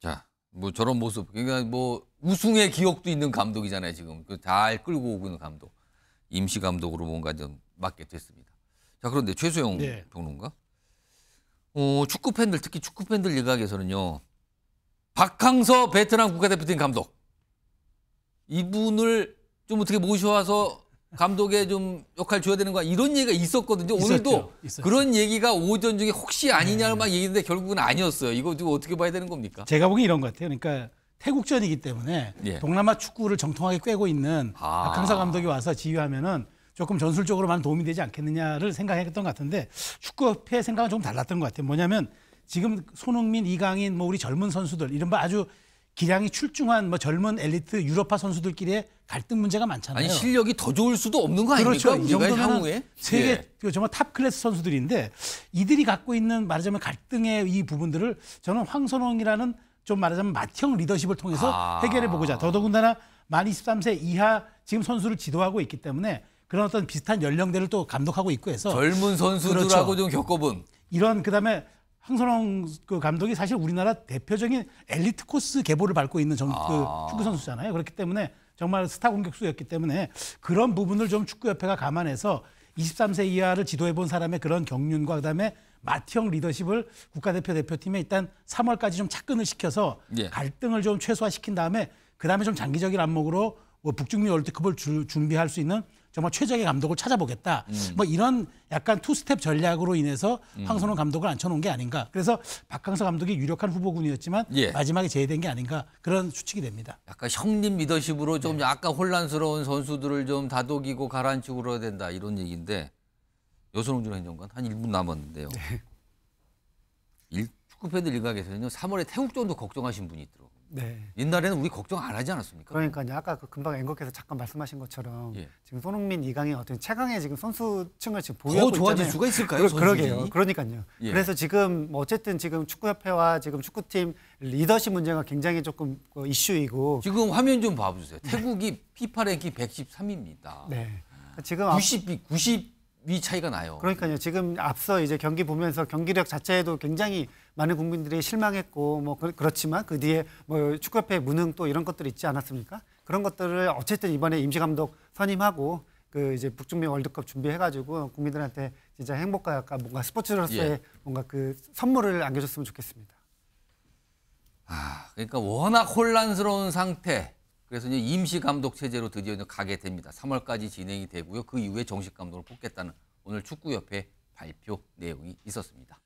자, 뭐 저런 모습 그러니까 뭐 우승의 기억도 있는 감독이잖아요 지금 그 잘 끌고 오고 있는 감독 임시 감독으로 뭔가 좀 맡게 됐습니다. 자 그런데 최수영 네. 예. 평론가 어, 축구 팬들 특히 축구 팬들 일각에서는요 박항서 베트남 국가대표팀 감독 이분을 좀 어떻게 모셔와서 감독의 좀 역할 줘야 되는 거야 이런 얘기가 있었거든요. 있었죠. 오늘도 있었죠. 그런 얘기가 오전 중에 혹시 아니냐를 네. 막 얘기했는데 결국은 아니었어요. 이거 지금 어떻게 봐야 되는 겁니까? 제가 보기엔 이런 것 같아요. 그러니까 태국전이기 때문에 예. 동남아 축구를 정통하게 꿰고 있는 아. 박항서 감독이 와서 지휘하면은 조금 전술적으로만 도움이 되지 않겠느냐를 생각했던 것 같은데 축구협회 생각은 좀 달랐던 것 같아요. 뭐냐면 지금 손흥민, 이강인, 뭐 우리 젊은 선수들 이른바 아주 기량이 출중한 뭐 젊은 엘리트 유럽파 선수들끼리의 갈등 문제가 많잖아요. 아니 실력이 더 좋을 수도 없는 거 아닙니까? 그렇죠. 이 정도면 세계 예. 그 정말 탑 클래스 선수들인데 이들이 갖고 있는 말하자면 갈등의 이 부분들을 저는 황선홍이라는 좀 말하자면 맏형 리더십을 통해서 아... 해결해 보고자 더더군다나 만 23세 이하 지금 선수를 지도하고 있기 때문에 그런 어떤 비슷한 연령대를 또 감독하고 있고 해서 젊은 선수들하고 그렇죠. 좀 겪어본 이런 그다음에 황선홍 그 감독이 사실 우리나라 대표적인 엘리트 코스 계보를 밟고 있는 정, 그 아. 그 축구 선수잖아요. 그렇기 때문에 정말 스타 공격수였기 때문에 그런 부분을 좀 축구협회가 감안해서 23세 이하를 지도해 본 사람의 그런 경륜과 그다음에 마티형 리더십을 국가대표 대표팀에 일단 3월까지 좀 착근을 시켜서 예. 갈등을 좀 최소화시킨 다음에 그다음에 좀 장기적인 안목으로 뭐 북중미 월드컵을 주, 준비할 수 있는 정말 최적의 감독을 찾아보겠다. 음. 뭐 이런 약간 투스텝 전략으로 인해서 음. 황선홍 감독을 앉혀놓은 게 아닌가. 그래서 박항서 감독이 유력한 후보군이었지만 예. 마지막에 제외된 게 아닌가 그런 추측이 됩니다. 약간 형님 리더십으로 좀 네. 약간 까 혼란스러운 선수들을 좀 다독이고 가라앉히고 해야 된다 이런 얘기인데 여선홍 전 행정관 한 1분 남았는데요. 네. 축구팬들 일각에서는요. 3월에 태국전도 걱정하신 분이 있더라고요. 네. 옛날에는 우리 걱정 안 하지 않았습니까? 그러니까요. 아까 그 금방 앵커께서 잠깐 말씀하신 것처럼 예. 지금 손흥민, 이강인 어떤 최강의 지금 선수층을 지금 보유하고 더 좋아질 있잖아요. 수가 있을까요? 그러, 게요 그러니까요. 예. 그래서 지금 뭐 어쨌든 지금 축구협회와 지금 축구팀 리더십 문제가 굉장히 조금 그 이슈이고 지금 화면 좀 봐주세요. 태국이 네. 피파 랭킹 113입니다. 네. 아. 지금 90위, 90위 차이가 나요. 그러니까요. 지금 앞서 이제 경기 보면서 경기력 자체에도 굉장히 많은 국민들이 실망했고 뭐 그렇지만 그 뒤에 뭐 축구협회 무능 또 이런 것들 있지 않았습니까? 그런 것들을 어쨌든 이번에 임시 감독 선임하고 그 이제 북중미 월드컵 준비해가지고 국민들한테 진짜 행복과 약간 뭔가 스포츠로서의 예. 뭔가 그 선물을 안겨줬으면 좋겠습니다. 아 그러니까 워낙 혼란스러운 상태. 그래서 이제 임시 감독 체제로 드디어 이제 가게 됩니다. 3월까지 진행이 되고요. 그 이후에 정식 감독을 뽑겠다는 오늘 축구협회 발표 내용이 있었습니다.